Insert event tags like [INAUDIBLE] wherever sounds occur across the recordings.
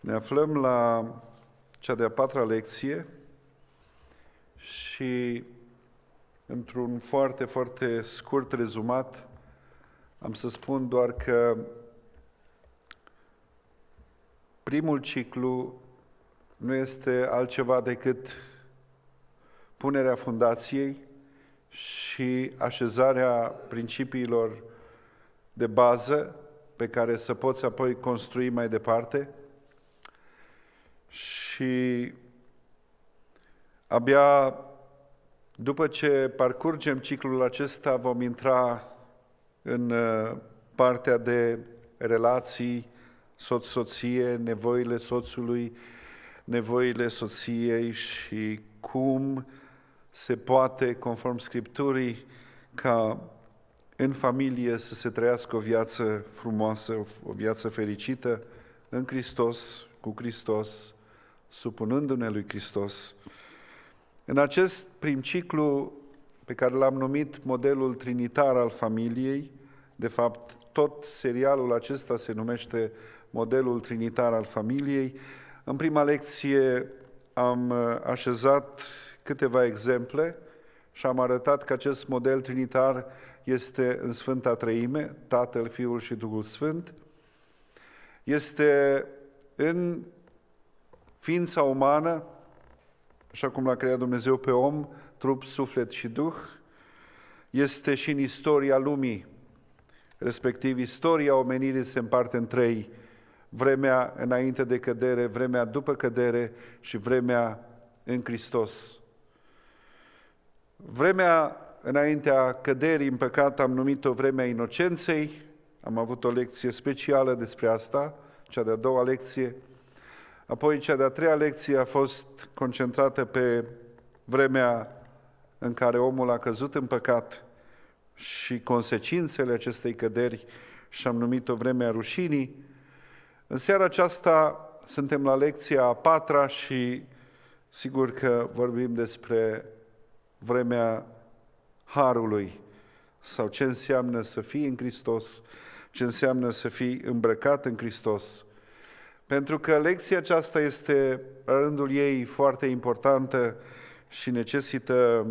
Ne aflăm la cea de-a patra lecție și într-un foarte, foarte scurt rezumat am să spun doar că primul ciclu nu este altceva decât punerea fundației și așezarea principiilor de bază pe care să poți apoi construi mai departe – și abia după ce parcurgem ciclul acesta, vom intra în uh, partea de relații, soț-soție, nevoile soțului, nevoile soției și cum se poate, conform Scripturii, ca în familie să se trăiască o viață frumoasă, o viață fericită în Hristos, cu Hristos, supunându-ne lui Hristos. În acest prim ciclu pe care l-am numit modelul trinitar al familiei, de fapt tot serialul acesta se numește modelul trinitar al familiei, în prima lecție am uh, așezat câteva exemple și am arătat că acest model trinitar este în Sfânta Treime, Tatăl, Fiul și Duhul Sfânt. Este în Ființa umană, așa cum l-a creat Dumnezeu pe om, trup, suflet și duh, este și în istoria lumii, respectiv istoria omenirii se împarte în trei, vremea înainte de cădere, vremea după cădere și vremea în Hristos. Vremea înaintea căderii în păcat am numit-o vremea inocenței, am avut o lecție specială despre asta, cea de-a doua lecție, Apoi cea de-a treia lecție a fost concentrată pe vremea în care omul a căzut în păcat și consecințele acestei căderi și am numit-o vremea rușinii. În seara aceasta suntem la lecția a patra și sigur că vorbim despre vremea harului sau ce înseamnă să fii în Hristos, ce înseamnă să fii îmbrăcat în Hristos. Pentru că lecția aceasta este, la rândul ei, foarte importantă și necesită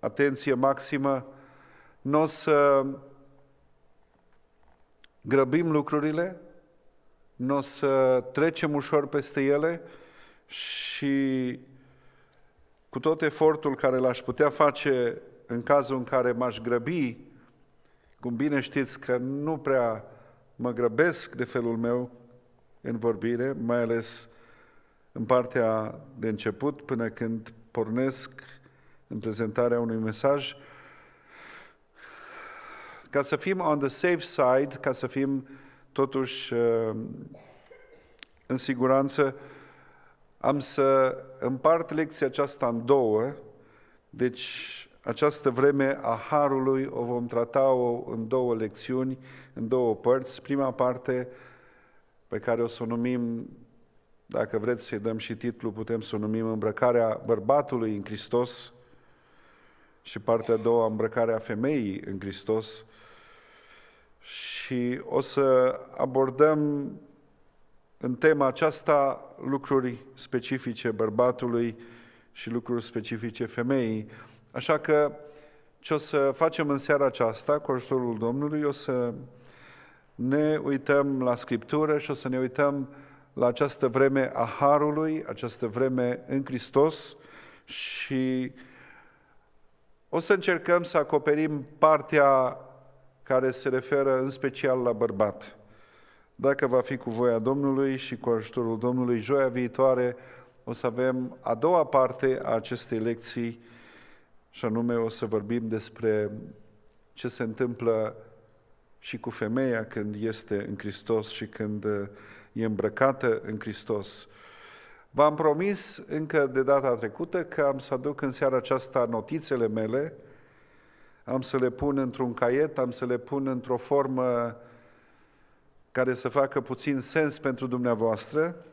atenție maximă. Nu o să grăbim lucrurile, nu o să trecem ușor peste ele și cu tot efortul care l-aș putea face în cazul în care m-aș grăbi, cum bine știți că nu prea mă grăbesc de felul meu, în vorbire, mai ales în partea de început, până când pornesc în prezentarea unui mesaj, ca să fim on the safe side, ca să fim totuși uh, în siguranță, am să împart lecția aceasta în două, deci această vreme a Harului o vom trata -o în două lecțiuni, în două părți. Prima parte pe care o să o numim, dacă vreți să-i dăm și titlu, putem să o numim Îmbrăcarea bărbatului în Hristos și partea a doua, Îmbrăcarea femeii în Hristos. Și o să abordăm în tema aceasta lucruri specifice bărbatului și lucruri specifice femeii. Așa că ce o să facem în seara aceasta, cu ajutorul Domnului, o să ne uităm la Scriptură și o să ne uităm la această vreme a Harului, această vreme în Hristos și o să încercăm să acoperim partea care se referă în special la bărbat. Dacă va fi cu voia Domnului și cu ajutorul Domnului, joia viitoare o să avem a doua parte a acestei lecții și anume o să vorbim despre ce se întâmplă și cu femeia când este în Hristos și când uh, e îmbrăcată în Hristos. V-am promis încă de data trecută că am să aduc în seara aceasta notițele mele, am să le pun într-un caiet, am să le pun într-o formă care să facă puțin sens pentru dumneavoastră.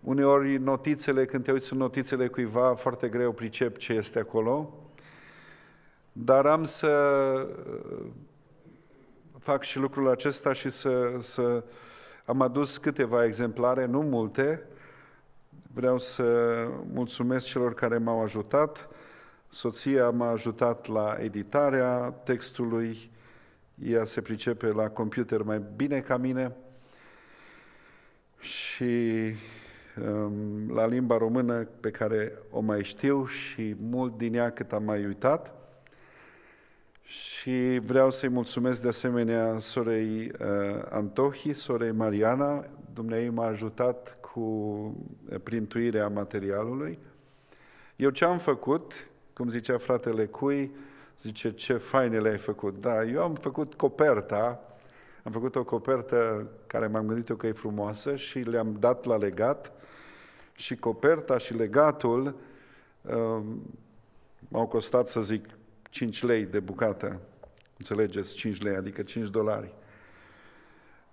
Uneori notițele, când te uiți în notițele cuiva, foarte greu pricep ce este acolo. Dar am să uh, fac și lucrul acesta și să, să am adus câteva exemplare, nu multe. Vreau să mulțumesc celor care m-au ajutat. Soția m-a ajutat la editarea textului, ea se pricepe la computer mai bine ca mine și um, la limba română pe care o mai știu și mult din ea cât am mai uitat. Și vreau să-i mulțumesc de asemenea sorei uh, Antohi, sorei Mariana. Dumnezeu m-a ajutat cu printuirea materialului. Eu ce am făcut, cum zicea fratele Cui, zice ce faine le-ai făcut. Da, eu am făcut coperta, am făcut o copertă care m-am gândit eu că e frumoasă și le-am dat la legat și coperta și legatul uh, m-au costat, să zic, 5 lei de bucată, înțelegeți, 5 lei, adică 5 dolari.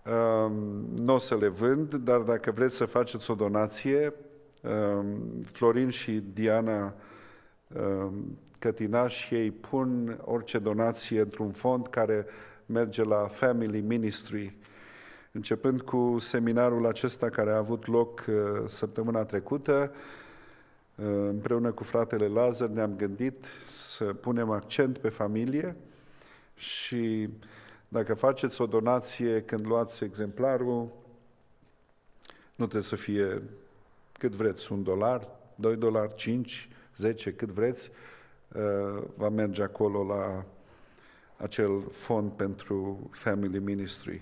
Ehm, nu o să le vând, dar dacă vreți să faceți o donație, ehm, Florin și Diana ehm, Cătinaș, ei pun orice donație într-un fond care merge la Family Ministry, începând cu seminarul acesta care a avut loc săptămâna trecută, Eh, împreună cu fratele Lazar ne-am gândit să punem accent pe familie și dacă faceți o donație când luați exemplarul, nu trebuie să fie cât vreți, un dolar, 2 dolari, 5, 10, cât vreți, eh, va merge acolo la acel fond pentru Family Ministry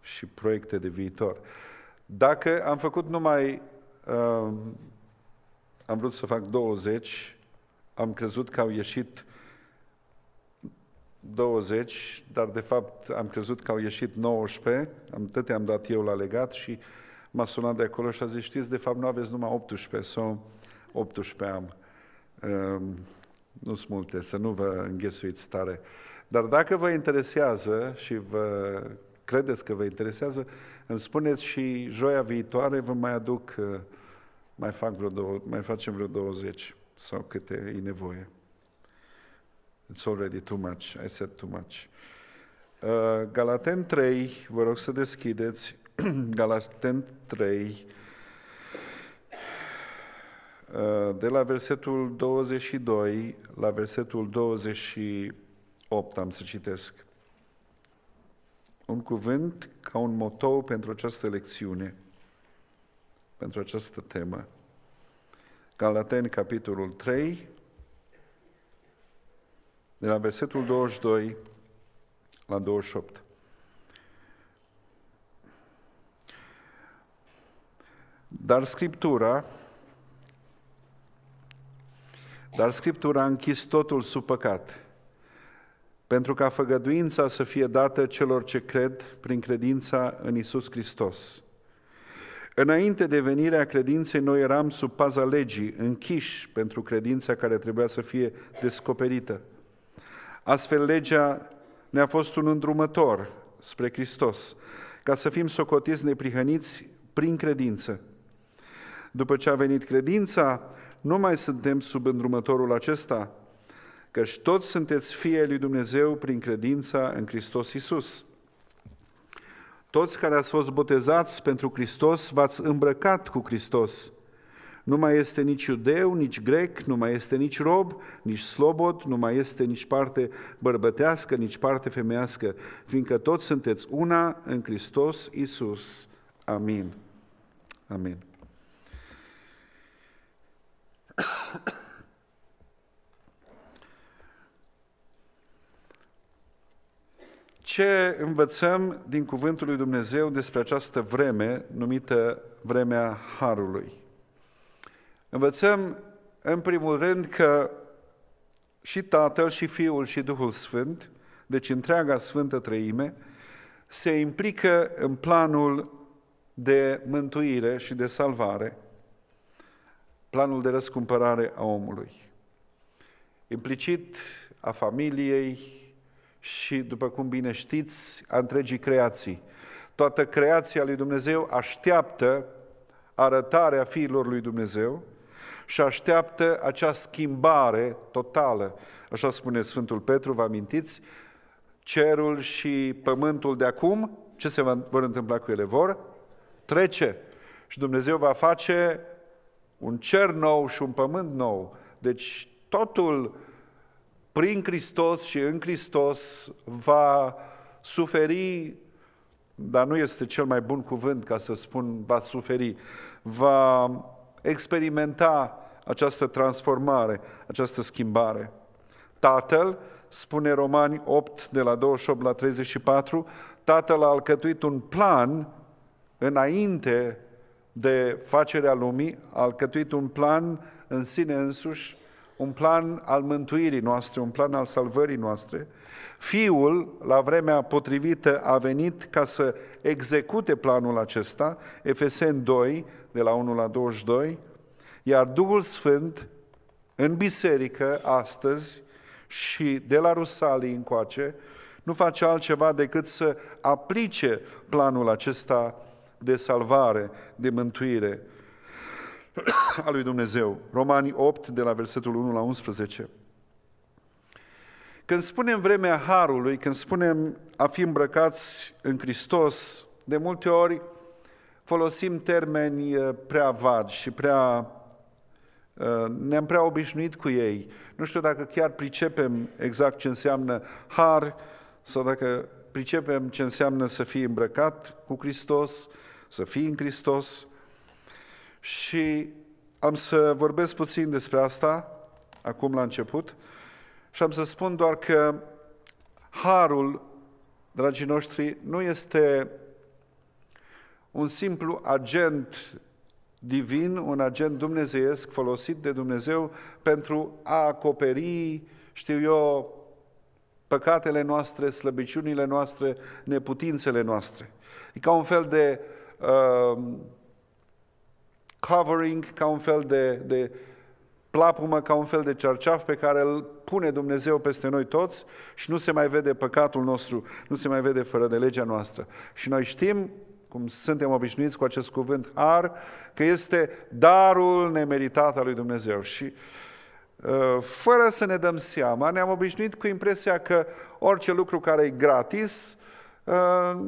și proiecte de viitor. Dacă am făcut numai uh, am vrut să fac 20, am crezut că au ieșit 20, dar de fapt am crezut că au ieșit 19, am tot am dat eu la legat și m-a sunat de acolo și a zis, știți, de fapt nu aveți numai 18, sau 18 am. Um, ehm, nu sunt multe, să nu vă înghesuiți tare. Dar dacă vă interesează și vă credeți că vă interesează, îmi spuneți și joia viitoare vă mai aduc uh, mai, fac vreo două, mai facem vreo 20 sau câte e nevoie. It's already too much. I said too much. Uh, Galaten 3, vă rog să deschideți. [CLEARS THROAT] Galaten 3, uh, de la versetul 22 la versetul 28 am să citesc. Un cuvânt ca un motou pentru această lecțiune – pentru această temă. Galateni, capitolul 3, de la versetul 22 la 28. Dar Scriptura, dar Scriptura a închis totul sub păcat, pentru ca făgăduința să fie dată celor ce cred prin credința în Isus Hristos. Înainte de venirea credinței, noi eram sub paza legii, închiși pentru credința care trebuia să fie descoperită. Astfel, legea ne-a fost un îndrumător spre Hristos, ca să fim socotiți neprihăniți prin credință. După ce a venit credința, nu mai suntem sub îndrumătorul acesta, căci toți sunteți fie lui Dumnezeu prin credința în Hristos Isus toți care ați fost botezați pentru Hristos, v-ați îmbrăcat cu Hristos. Nu mai este nici iudeu, nici grec, nu mai este nici rob, nici slobot, nu mai este nici parte bărbătească, nici parte femească, fiindcă toți sunteți una în Hristos Isus. Amin. Amin. ce învățăm din Cuvântul lui Dumnezeu despre această vreme numită vremea Harului? Învățăm, în primul rând, că și Tatăl, și Fiul, și Duhul Sfânt, deci întreaga Sfântă Trăime, se implică în planul de mântuire și de salvare, planul de răscumpărare a omului. Implicit a familiei, și, după cum bine știți, a întregii creații. Toată creația lui Dumnezeu așteaptă arătarea fiilor lui Dumnezeu și așteaptă acea schimbare totală. Așa spune Sfântul Petru, vă amintiți? Cerul și pământul de acum, ce se vor întâmpla cu ele? Vor trece și Dumnezeu va face un cer nou și un pământ nou. Deci totul prin Hristos și în Hristos va suferi, dar nu este cel mai bun cuvânt ca să spun va suferi, va experimenta această transformare, această schimbare. Tatăl, spune Romani 8, de la 28 la 34, Tatăl a alcătuit un plan înainte de facerea lumii, a alcătuit un plan în sine însuși un plan al mântuirii noastre, un plan al salvării noastre. Fiul, la vremea potrivită, a venit ca să execute planul acesta, Efesen 2, de la 1 la 22, iar Duhul Sfânt, în biserică, astăzi, și de la Rusalii încoace, nu face altceva decât să aplice planul acesta de salvare, de mântuire. [COUGHS] a lui Dumnezeu. Romani 8, de la versetul 1 la 11. Când spunem vremea harului, când spunem a fi îmbrăcați în Hristos, de multe ori folosim termeni eh, prea vagi și prea eh, ne-am prea obișnuit cu ei. Nu știu dacă chiar pricepem exact ce înseamnă har sau dacă pricepem ce înseamnă să fii îmbrăcat cu Hristos, să fii în Hristos. Și am să vorbesc puțin despre asta, acum la început, și am să spun doar că harul, dragii noștri, nu este un simplu agent divin, un agent dumnezeiesc folosit de Dumnezeu pentru a acoperi, știu eu, păcatele noastre, slăbiciunile noastre, neputințele noastre. E ca un fel de uh, covering, ca un fel de, de plapumă, ca un fel de cerceaf pe care îl pune Dumnezeu peste noi toți și nu se mai vede păcatul nostru, nu se mai vede fără de legea noastră. Și noi știm, cum suntem obișnuiți cu acest cuvânt ar, că este darul nemeritat al lui Dumnezeu. Și ă, fără să ne dăm seama, ne-am obișnuit cu impresia că orice lucru care e gratis, ă,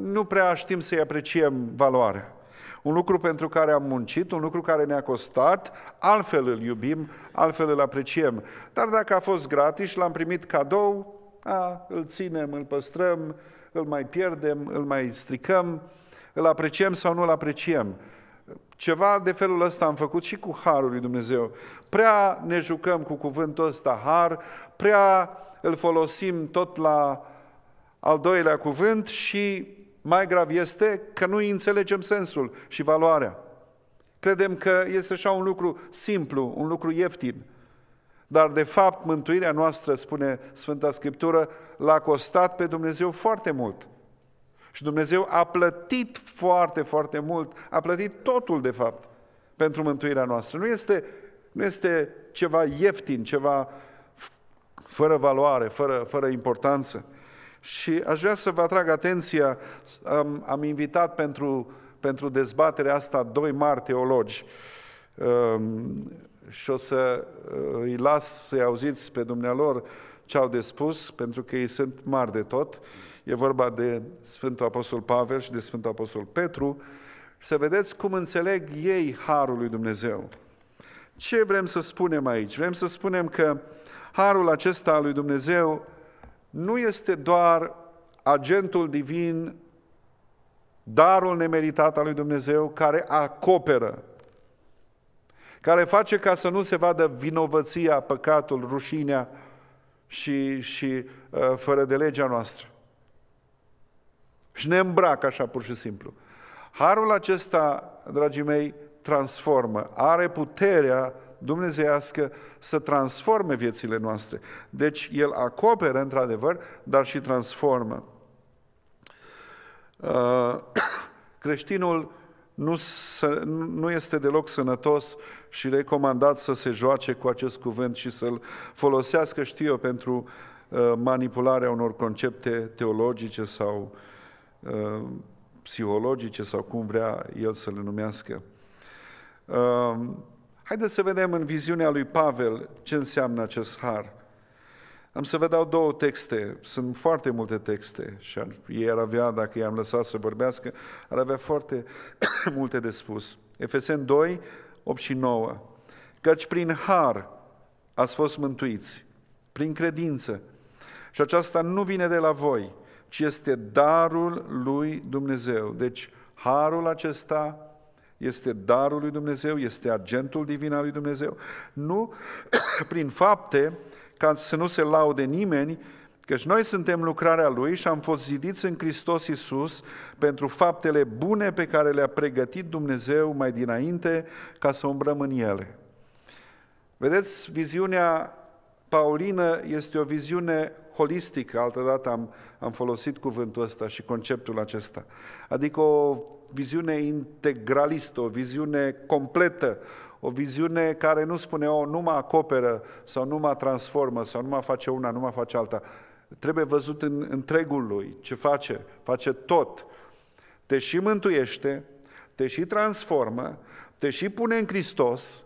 nu prea știm să-i apreciem valoarea un lucru pentru care am muncit, un lucru care ne-a costat, altfel îl iubim, altfel îl apreciem. Dar dacă a fost gratis, l-am primit cadou, a, îl ținem, îl păstrăm, îl mai pierdem, îl mai stricăm, îl apreciem sau nu îl apreciem. Ceva de felul ăsta am făcut și cu Harul lui Dumnezeu. Prea ne jucăm cu cuvântul ăsta Har, prea îl folosim tot la al doilea cuvânt și mai grav este că nu înțelegem sensul și valoarea. Credem că este așa un lucru simplu, un lucru ieftin. Dar, de fapt, mântuirea noastră, spune Sfânta Scriptură, l-a costat pe Dumnezeu foarte mult. Și Dumnezeu a plătit foarte, foarte mult, a plătit totul, de fapt, pentru mântuirea noastră. Nu este, nu este ceva ieftin, ceva fără valoare, fără, fără importanță. Și aș vrea să vă atrag atenția, am, am invitat pentru, pentru dezbaterea asta doi mari teologi um, și o să eh, îi las să-i auziți pe dumnealor ce au de spus, pentru că ei sunt mari de tot. E vorba de Sfântul Apostol Pavel și de Sfântul Apostol Petru. Să vedeți cum înțeleg ei harul lui Dumnezeu. Ce vrem să spunem aici? Vrem să spunem că harul acesta al lui Dumnezeu nu este doar agentul divin, darul nemeritat al lui Dumnezeu, care acoperă, care face ca să nu se vadă vinovăția, păcatul, rușinea și, și uh, fără de legea noastră. Și ne îmbracă așa pur și simplu. Harul acesta, dragii mei, transformă, are puterea dumnezeiască să transforme viețile noastre. Deci El acoperă într-adevăr, dar și transformă. Uh, [COUGHS] creștinul nu, nu este deloc sănătos și recomandat să se joace cu acest cuvânt și să-l folosească, știu eu, pentru uh, manipularea unor concepte teologice sau uh, psihologice sau cum vrea el să le numească. Uh, Haideți să vedem în viziunea lui Pavel ce înseamnă acest har. Am să vă dau două texte, sunt foarte multe texte și ei ar avea, dacă i-am lăsat să vorbească, ar avea foarte [COUGHS] multe de spus. Efesen 2, 8 și 9. Căci prin har ați fost mântuiți, prin credință. Și aceasta nu vine de la voi, ci este darul lui Dumnezeu. Deci, harul acesta este darul lui Dumnezeu, este agentul divin al lui Dumnezeu. Nu [CLEARS THROAT] prin fapte, ca să nu se laude nimeni, căci noi suntem lucrarea Lui și am fost zidiți în Hristos Iisus pentru faptele bune pe care le-a pregătit Dumnezeu mai dinainte ca să umbrăm în ele. Vedeți, viziunea paulină este o viziune holistică, altădată am, am folosit cuvântul ăsta și conceptul acesta, adică o viziune integralistă, o viziune completă, o viziune care nu spune, o, nu mă acoperă sau nu mă transformă sau nu mă face una, nu mă face alta. Trebuie văzut în întregul lui ce face, face tot. Te și mântuiește, te și transformă, te și pune în Hristos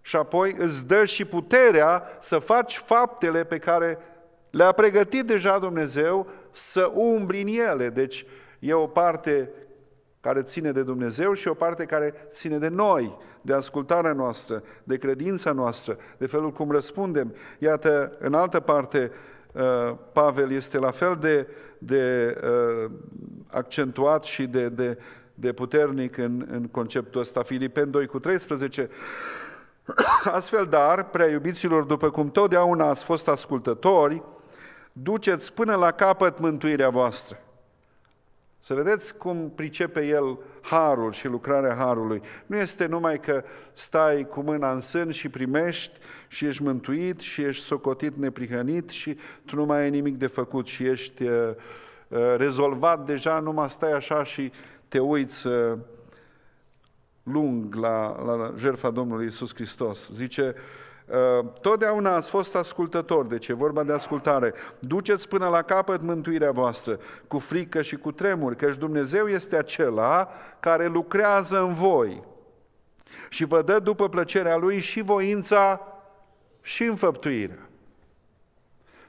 și apoi îți dă și puterea să faci faptele pe care le-a pregătit deja Dumnezeu să umbli în ele. Deci e o parte care ține de Dumnezeu și o parte care ține de noi, de ascultarea noastră, de credința noastră, de felul cum răspundem. Iată, în altă parte, uh, Pavel este la fel de, de uh, accentuat și de, de, de puternic în, în conceptul ăsta. Filipen 2 cu 13 [COUGHS] Astfel, dar, prea iubiților, după cum totdeauna ați fost ascultători, duceți până la capăt mântuirea voastră. Să vedeți cum pricepe el harul și lucrarea harului. Nu este numai că stai cu mâna în sân și primești și ești mântuit și ești socotit neprihănit și tu nu mai ai nimic de făcut și ești uh, uh, rezolvat deja, numai stai așa și te uiți uh, lung la, la jertfa Domnului Isus Hristos. Zice, uh, Ă, totdeauna ați fost ascultători, de deci ce vorba de ascultare. Duceți până la capăt mântuirea voastră, cu frică și cu tremur, căci Dumnezeu este acela care lucrează în voi și vă dă după plăcerea Lui și voința și înfăptuirea.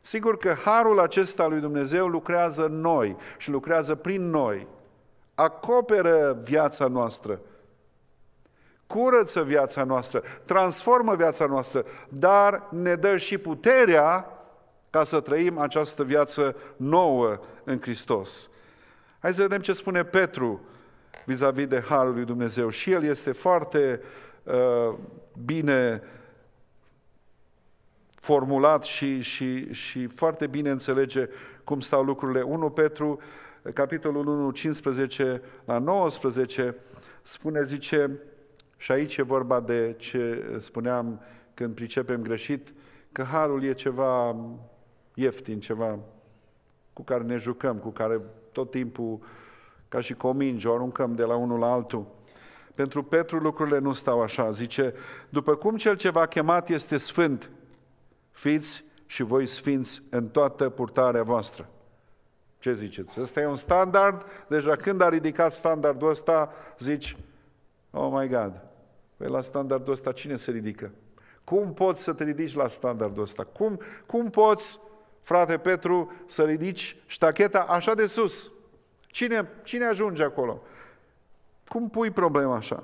Sigur că harul acesta lui Dumnezeu lucrează în noi și lucrează prin noi, acoperă viața noastră, curăță viața noastră, transformă viața noastră, dar ne dă și puterea ca să trăim această viață nouă în Hristos. Hai să vedem ce spune Petru vis-a-vis de Harul lui Dumnezeu. Și el este foarte uh, bine formulat și, și, și foarte bine înțelege cum stau lucrurile. 1 Petru, capitolul 1, 15 la 19, spune, zice, și aici e vorba de ce spuneam când pricepem greșit, că harul e ceva ieftin, ceva cu care ne jucăm, cu care tot timpul, ca și comingi, o aruncăm de la unul la altul. Pentru Petru lucrurile nu stau așa, zice, după cum cel ce v-a chemat este sfânt, fiți și voi sfinți în toată purtarea voastră. Ce ziceți? Ăsta e un standard? Deja când a ridicat standardul ăsta, zici, oh my God, Păi la standardul ăsta cine se ridică? Cum poți să te ridici la standardul ăsta? Cum, cum poți, frate Petru, să ridici ștacheta așa de sus? Cine, cine ajunge acolo? Cum pui problema așa?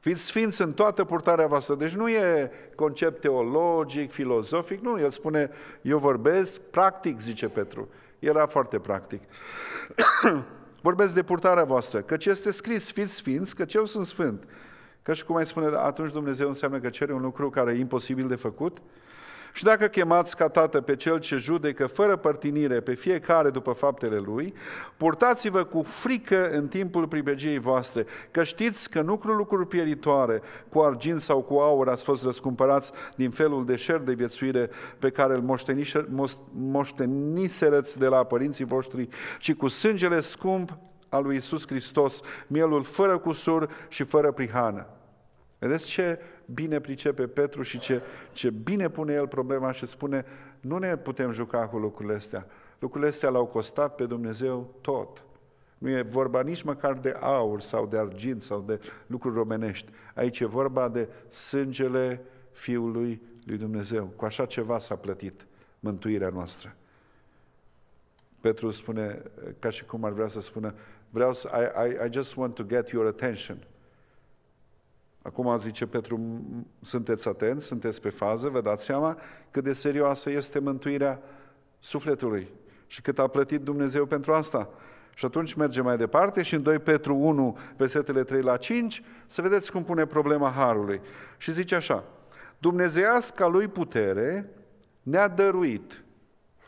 Fiți sfinți în toată purtarea voastră. Deci nu e concept teologic, filozofic, nu. El spune, eu vorbesc practic, zice Petru. Era foarte practic. [COUGHS] vorbesc de purtarea voastră, căci este scris, fiți sfinți, că eu sunt sfânt. Că și cum ai spune, atunci Dumnezeu înseamnă că cere un lucru care e imposibil de făcut. Și dacă chemați ca tată pe cel ce judecă fără părtinire pe fiecare după faptele lui, purtați-vă cu frică în timpul pribegiei voastre, că știți că nu cu lucruri pieritoare, cu argint sau cu aur ați fost răscumpărați din felul de șer de viețuire pe care îl moșteniserăți de la părinții voștri, ci cu sângele scump al lui Isus Hristos, mielul fără cusur și fără prihană. Vedeți ce bine pricepe Petru și ce, ce bine pune el problema și spune, nu ne putem juca cu lucrurile astea. Lucrurile astea l-au costat pe Dumnezeu tot. Nu e vorba nici măcar de aur sau de argint sau de lucruri romenești. Aici e vorba de sângele Fiului lui Dumnezeu. Cu așa ceva s-a plătit mântuirea noastră. Petru spune, ca și cum ar vrea să spună, vreau să, I, I, I just want to get your attention. Acum zice Petru, sunteți atenți, sunteți pe fază, vă dați seama cât de serioasă este mântuirea sufletului și cât a plătit Dumnezeu pentru asta. Și atunci merge mai departe și în 2 Petru 1, versetele 3 la 5, să vedeți cum pune problema Harului. Și zice așa, Dumnezeiasca lui putere ne-a dăruit,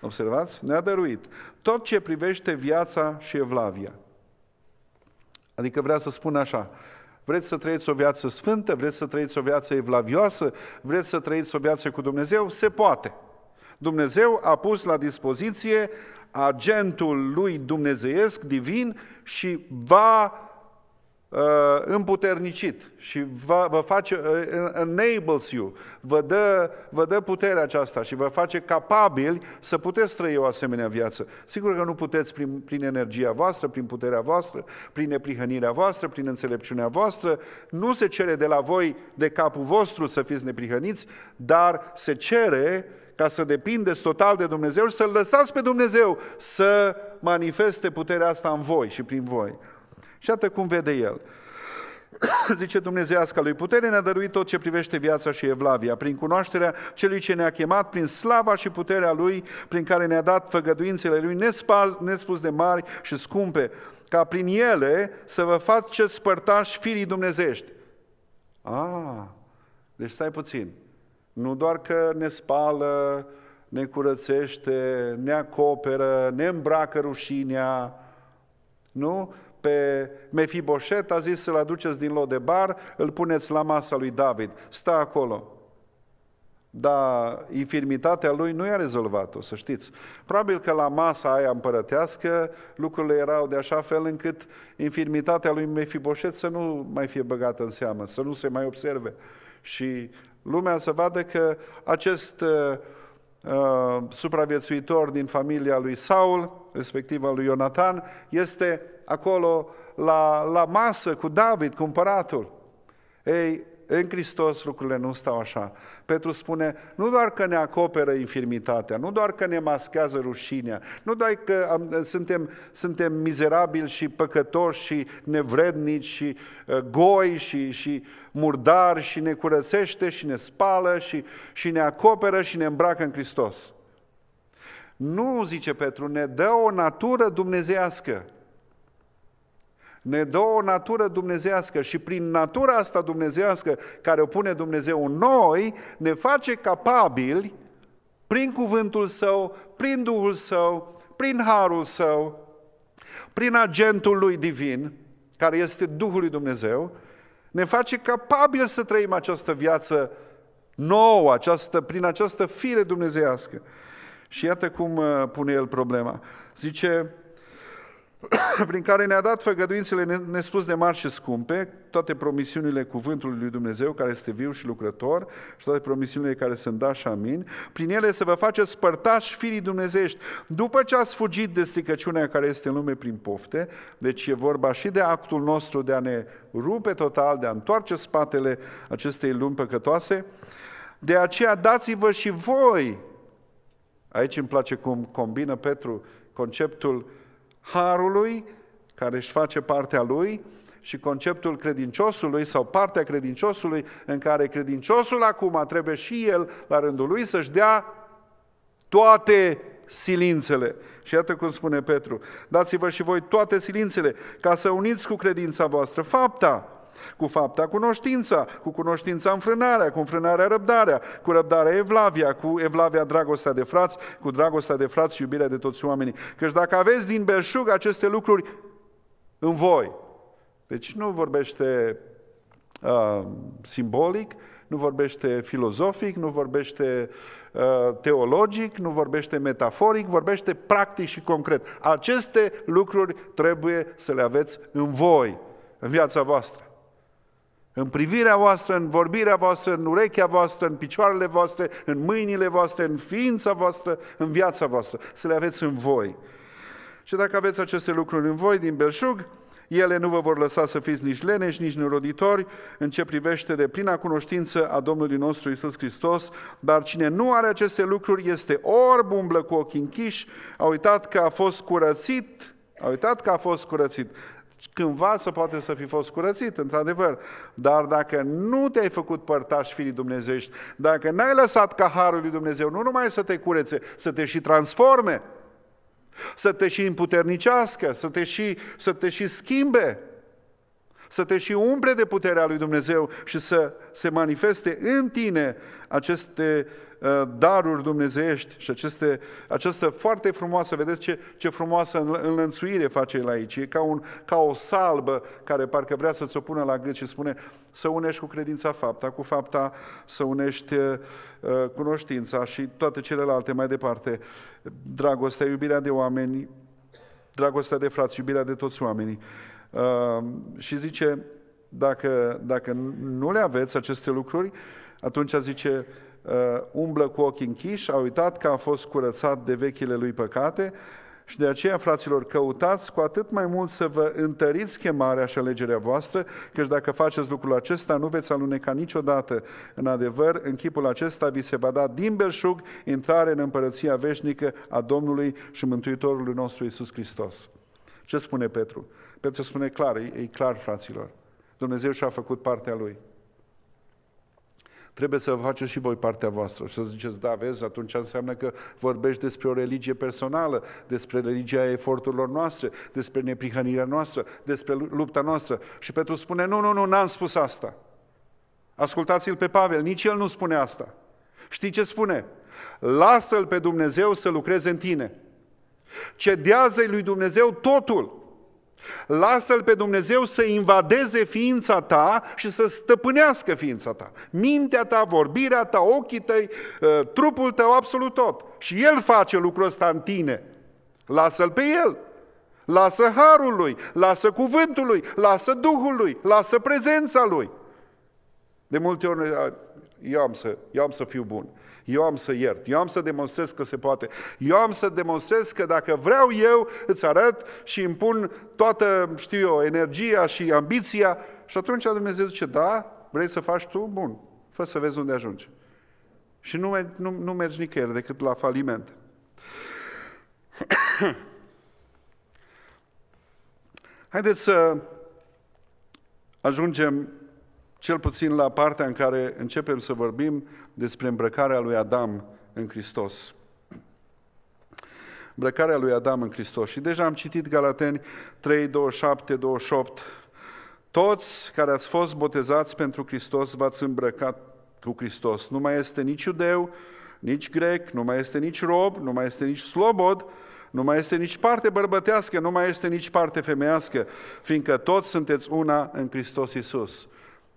observați, ne-a dăruit tot ce privește viața și evlavia Adică vrea să spună așa, vreți să trăiți o viață sfântă, vreți să trăiți o viață evlavioasă, vreți să trăiți o viață cu Dumnezeu, se poate. Dumnezeu a pus la dispoziție agentul lui dumnezeiesc, divin și va Uh, împuternicit și vă, vă face, uh, enables you, vă dă, vă dă puterea aceasta și vă face capabili să puteți trăi o asemenea viață. Sigur că nu puteți prin, prin energia voastră, prin puterea voastră, prin neprihănirea voastră, prin înțelepciunea voastră. Nu se cere de la voi, de capul vostru, să fiți neprihăniți, dar se cere ca să depindeți total de Dumnezeu și să-L lăsați pe Dumnezeu să manifeste puterea asta în voi și prin voi. Și atât cum vede el. [COUGHS] Zice Dumnezeiasca lui putere ne-a dăruit tot ce privește viața și evlavia, prin cunoașterea celui ce ne-a chemat, prin slava și puterea lui, prin care ne-a dat făgăduințele lui nespaz, nespus de mari și scumpe, ca prin ele să vă faceți spărtași firii dumnezești. A, ah, deci stai puțin. Nu doar că ne spală, ne curățește, ne acoperă, ne îmbracă rușinea, nu? pe Mefiboset, a zis să-l aduceți din Lodebar, îl puneți la masa lui David, stă acolo. Dar infirmitatea lui nu i-a rezolvat-o, să știți. Probabil că la masa aia împărătească lucrurile erau de așa fel încât infirmitatea lui Mefiboset să nu mai fie băgată în seamă, să nu se mai observe. Și lumea să vadă că acest uh, Uh, supraviețuitor din familia lui Saul, respectiv al lui Ionatan, este acolo la, la masă cu David, împăratul. Ei, în Hristos lucrurile nu stau așa. Petru spune, nu doar că ne acoperă infirmitatea, nu doar că ne maschează rușinea, nu doar că am, suntem, suntem mizerabili și păcătoși și nevrednici și uh, goi și, și murdari și ne curățește și ne spală și, și ne acoperă și ne îmbracă în Hristos. Nu, zice Petru, ne dă o natură dumnezească ne dă o natură dumnezească și prin natura asta dumnezească care o pune Dumnezeu în noi, ne face capabili, prin cuvântul Său, prin Duhul Său, prin Harul Său, prin agentul Lui Divin, care este Duhul Lui Dumnezeu, ne face capabil să trăim această viață nouă, această, prin această fire dumnezească. Și iată cum uh, pune el problema. Zice, [COUGHS] prin care ne-a dat făgăduințele nespus de mari și scumpe, toate promisiunile cuvântului lui Dumnezeu care este viu și lucrător și toate promisiunile care sunt da și amin, prin ele să vă faceți părtași firii dumnezești După ce ați fugit de stricăciunea care este în lume prin pofte, deci e vorba și de actul nostru de a ne rupe total, de a întoarce spatele acestei lumi păcătoase, de aceea dați-vă și voi, aici îmi place cum combină Petru conceptul harului care își face partea lui și conceptul credinciosului sau partea credinciosului în care credinciosul acum trebuie și el la rândul lui să-și dea toate silințele. Și iată cum spune Petru, dați-vă și voi toate silințele ca să uniți cu credința voastră fapta, cu fapta cunoștința, cu cunoștința înfrânarea, cu înfrânarea răbdarea, cu răbdarea evlavia, cu evlavia dragostea de frați, cu dragostea de frați și iubirea de toți oamenii. Căci dacă aveți din belșug aceste lucruri în voi, deci nu vorbește uh, simbolic, nu vorbește filozofic, nu vorbește uh, teologic, nu vorbește metaforic, vorbește practic și concret. Aceste lucruri trebuie să le aveți în voi, în viața voastră. În privirea voastră, în vorbirea voastră, în urechea voastră, în picioarele voastre, în mâinile voastre, în ființa voastră, în viața voastră. Să le aveți în voi. Și dacă aveți aceste lucruri în voi, din belșug, ele nu vă vor lăsa să fiți nici leneși, nici neroditori în ce privește de plina cunoștință a Domnului nostru Isus Hristos, dar cine nu are aceste lucruri este orb, umblă cu ochii închiși, a uitat că a fost curățit, a uitat că a fost curățit, cândva să poate să fi fost curățit, într-adevăr. Dar dacă nu te-ai făcut părtaș firii dumnezești, dacă n-ai lăsat ca Harul lui Dumnezeu nu numai să te curețe, să te și transforme, să te și împuternicească, să te și, să te și schimbe, să te și umple de puterea lui Dumnezeu și să se manifeste în tine aceste Uh, daruri dumnezeiești și aceste, această foarte frumoasă, vedeți ce, ce frumoasă înlănțuire face el aici, e ca, un, ca o salbă care parcă vrea să-ți o pună la gât și spune să unești cu credința fapta, cu fapta să unești uh, uh, cunoștința și toate celelalte mai departe, dragostea, iubirea de oameni, dragostea de frați, iubirea de toți oamenii. Uh, și zice, dacă, dacă nu le aveți aceste lucruri, atunci zice, Uh, umblă cu ochii închiși, a uitat că a fost curățat de vechile lui păcate și de aceea, fraților, căutați cu atât mai mult să vă întăriți chemarea și alegerea voastră, căci dacă faceți lucrul acesta, nu veți aluneca niciodată. În adevăr, în chipul acesta vi se va da din belșug intrare în împărăția veșnică a Domnului și Mântuitorului nostru Isus Hristos. Ce spune Petru? Petru spune clar, e clar, fraților. Dumnezeu și-a făcut partea lui. Trebuie să faceți și voi partea voastră. Și să ziceți, da, vezi, atunci înseamnă că vorbești despre o religie personală, despre religia eforturilor noastre, despre neprihănirea noastră, despre lupta noastră. Și Petru spune, nu, nu, nu, n-am spus asta. Ascultați-l pe Pavel, nici el nu spune asta. Știi ce spune? Lasă-l pe Dumnezeu să lucreze în tine. Cedează-i lui Dumnezeu totul. Lasă-L pe Dumnezeu să invadeze ființa ta și să stăpânească ființa ta. Mintea ta, vorbirea ta, ochii tăi, ă, trupul tău, absolut tot. Și El face lucrul ăsta în tine. Lasă-L pe El. Lasă harul lui, lasă cuvântul lui, lasă duhul lui, lasă prezența lui. De multe ori eu am să, eu am să fiu bun eu am să iert, eu am să demonstrez că se poate, eu am să demonstrez că dacă vreau eu, îți arăt și îmi pun toată, știu eu, energia și ambiția și atunci Dumnezeu zice, da, vrei să faci tu? Bun, fă să vezi unde ajungi. Și nu, nu, nu mergi nicăieri decât la faliment. [COUGHS] Haideți să ajungem cel puțin la partea în care începem să vorbim despre îmbrăcarea lui Adam în Hristos. Îmbrăcarea lui Adam în Hristos. Și deja am citit Galateni 3, 27, 28. Toți care ați fost botezați pentru Hristos v-ați îmbrăcat cu Hristos. Nu mai este nici iudeu, nici grec, nu mai este nici rob, nu mai este nici slobod, nu mai este nici parte bărbătească, nu mai este nici parte femeiască, fiindcă toți sunteți una în Hristos Iisus.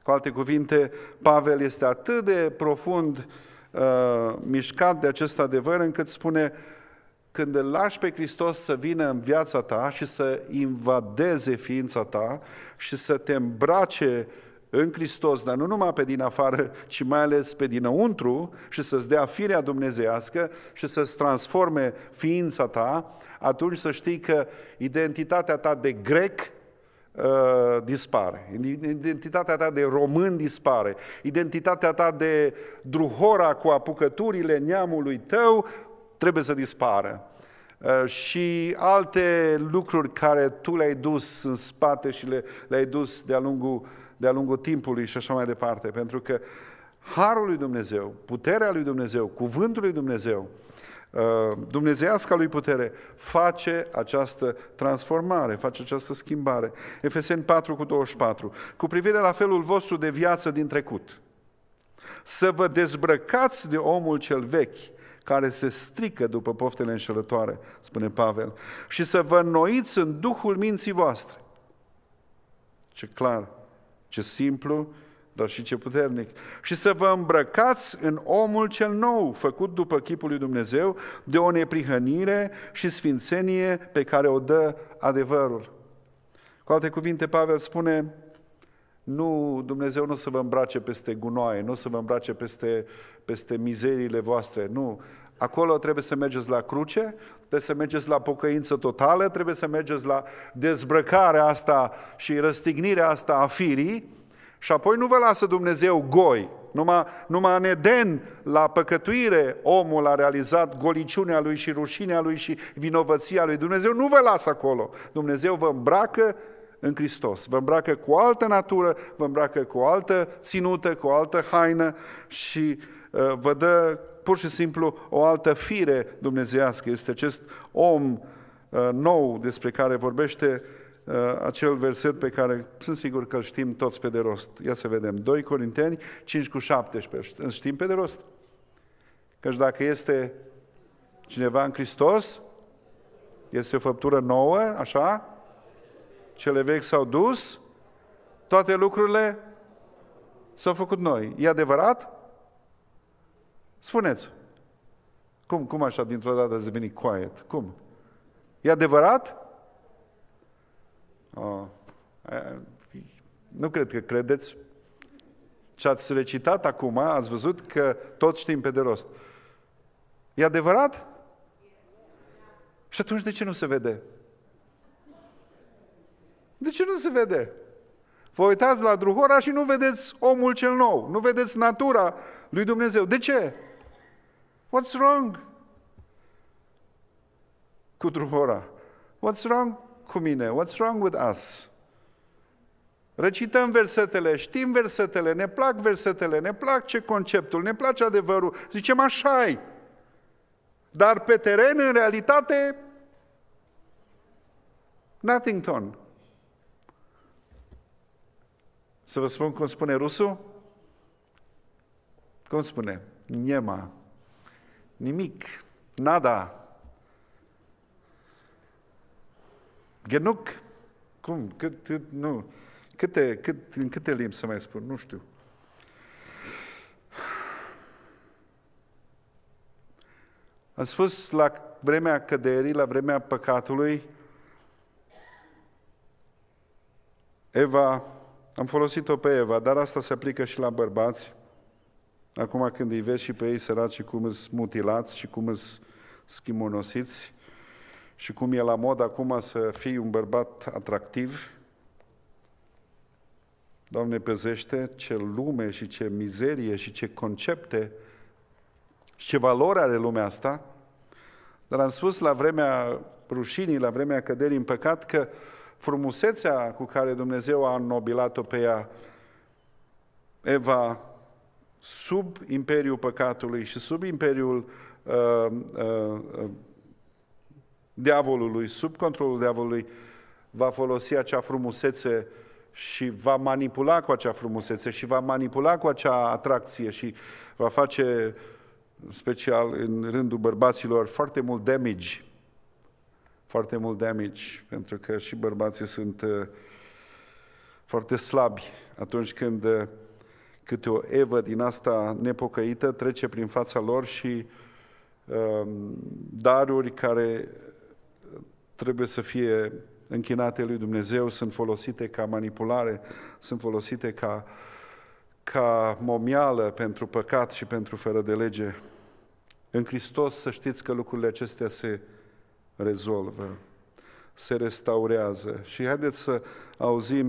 Cu alte cuvinte, Pavel este atât de profund uh, mișcat de acest adevăr încât spune, când îl lași pe Hristos să vină în viața ta și să invadeze ființa ta și să te îmbrace în Hristos, dar nu numai pe din afară, ci mai ales pe dinăuntru și să-ți dea firea dumnezeiască și să-ți transforme ființa ta, atunci să știi că identitatea ta de grec Uh, dispare. Identitatea ta de român dispare. Identitatea ta de druhora cu apucăturile neamului tău trebuie să dispară. Uh, și alte lucruri care tu le-ai dus în spate și le, le-ai dus de-a lungul, de-a lungul timpului și așa mai departe. Pentru că Harul lui Dumnezeu, puterea lui Dumnezeu, cuvântul lui Dumnezeu, uh, Uh, dumnezeiasca lui putere face această transformare, face această schimbare. Efeseni 4 cu 24. Cu privire la felul vostru de viață din trecut, să vă dezbrăcați de omul cel vechi, care se strică după poftele înșelătoare, spune Pavel, și să vă noiți în duhul minții voastre. Ce clar, ce simplu dar și ce puternic. Și să vă îmbrăcați în omul cel nou, făcut după chipul lui Dumnezeu, de o neprihănire și sfințenie pe care o dă adevărul. Cu alte cuvinte, Pavel spune, nu, Dumnezeu nu o să vă îmbrace peste gunoaie, nu o să vă îmbrace peste, peste mizeriile voastre, nu. Acolo trebuie să mergeți la cruce, trebuie să mergeți la pocăință totală, trebuie să mergeți la dezbrăcarea asta și răstignirea asta a firii, și apoi nu vă lasă Dumnezeu goi, numai, numai în Eden, la păcătuire, omul a realizat goliciunea lui și rușinea lui și vinovăția lui. Dumnezeu nu vă lasă acolo. Dumnezeu vă îmbracă în Hristos. Vă îmbracă cu o altă natură, vă îmbracă cu o altă ținută, cu o altă haină și uh, vă dă pur și simplu o altă fire dumnezească. Este acest om uh, nou despre care vorbește Uh, acel verset pe care sunt sigur că îl știm toți pe de rost. Ia să vedem, 2 Corinteni 5 cu 17, îl știm pe de rost. Căci dacă este cineva în Hristos, este o făptură nouă, așa? Cele vechi s-au dus, toate lucrurile s-au făcut noi. E adevărat? Spuneți. Cum, cum așa dintr-o dată ați devenit quiet? Cum? E adevărat? Nu cred că credeți. Ce ați recitat acum, ați văzut că tot știm pe de rost. E adevărat? Și atunci de ce nu se vede? De ce nu se vede? Vă uitați la Druhora și nu vedeți omul cel nou, nu vedeți natura lui Dumnezeu. De ce? What's wrong cu Druhora? What's wrong cu mine? What's wrong with us? Recităm versetele, știm versetele, ne plac versetele, ne plac ce conceptul, ne place adevărul, zicem așa -i. Dar pe teren, în realitate, nothing ton. Să vă spun cum spune rusul? Cum spune? Nema, Nimic. Nada. Genuc, cum, cât, cât nu, câte, cât, în câte limbi să mai spun, nu știu. Am spus la vremea căderii, la vremea păcatului, Eva, am folosit-o pe Eva, dar asta se aplică și la bărbați. Acum când îi vezi și pe ei săraci cum îți mutilați și cum îți schimonosiți, și cum e la mod acum să fii un bărbat atractiv. Doamne, pezește ce lume și ce mizerie și ce concepte și ce valoare are lumea asta. Dar am spus la vremea rușinii, la vremea căderii în păcat, că frumusețea cu care Dumnezeu a înnobilat-o pe ea, Eva, sub imperiul păcatului și sub imperiul uh, uh, uh diavolului, sub controlul diavolului, va folosi acea frumusețe și va manipula cu acea frumusețe și va manipula cu acea atracție și va face, special în rândul bărbaților, foarte mult damage. Foarte mult damage, pentru că și bărbații sunt uh, foarte slabi atunci când uh, câte o evă din asta nepocăită trece prin fața lor și um, daruri care trebuie să fie închinate lui Dumnezeu, sunt folosite ca manipulare, sunt folosite ca, ca momială pentru păcat și pentru fără de lege. În Hristos să știți că lucrurile acestea se rezolvă, se restaurează. Și haideți să auzim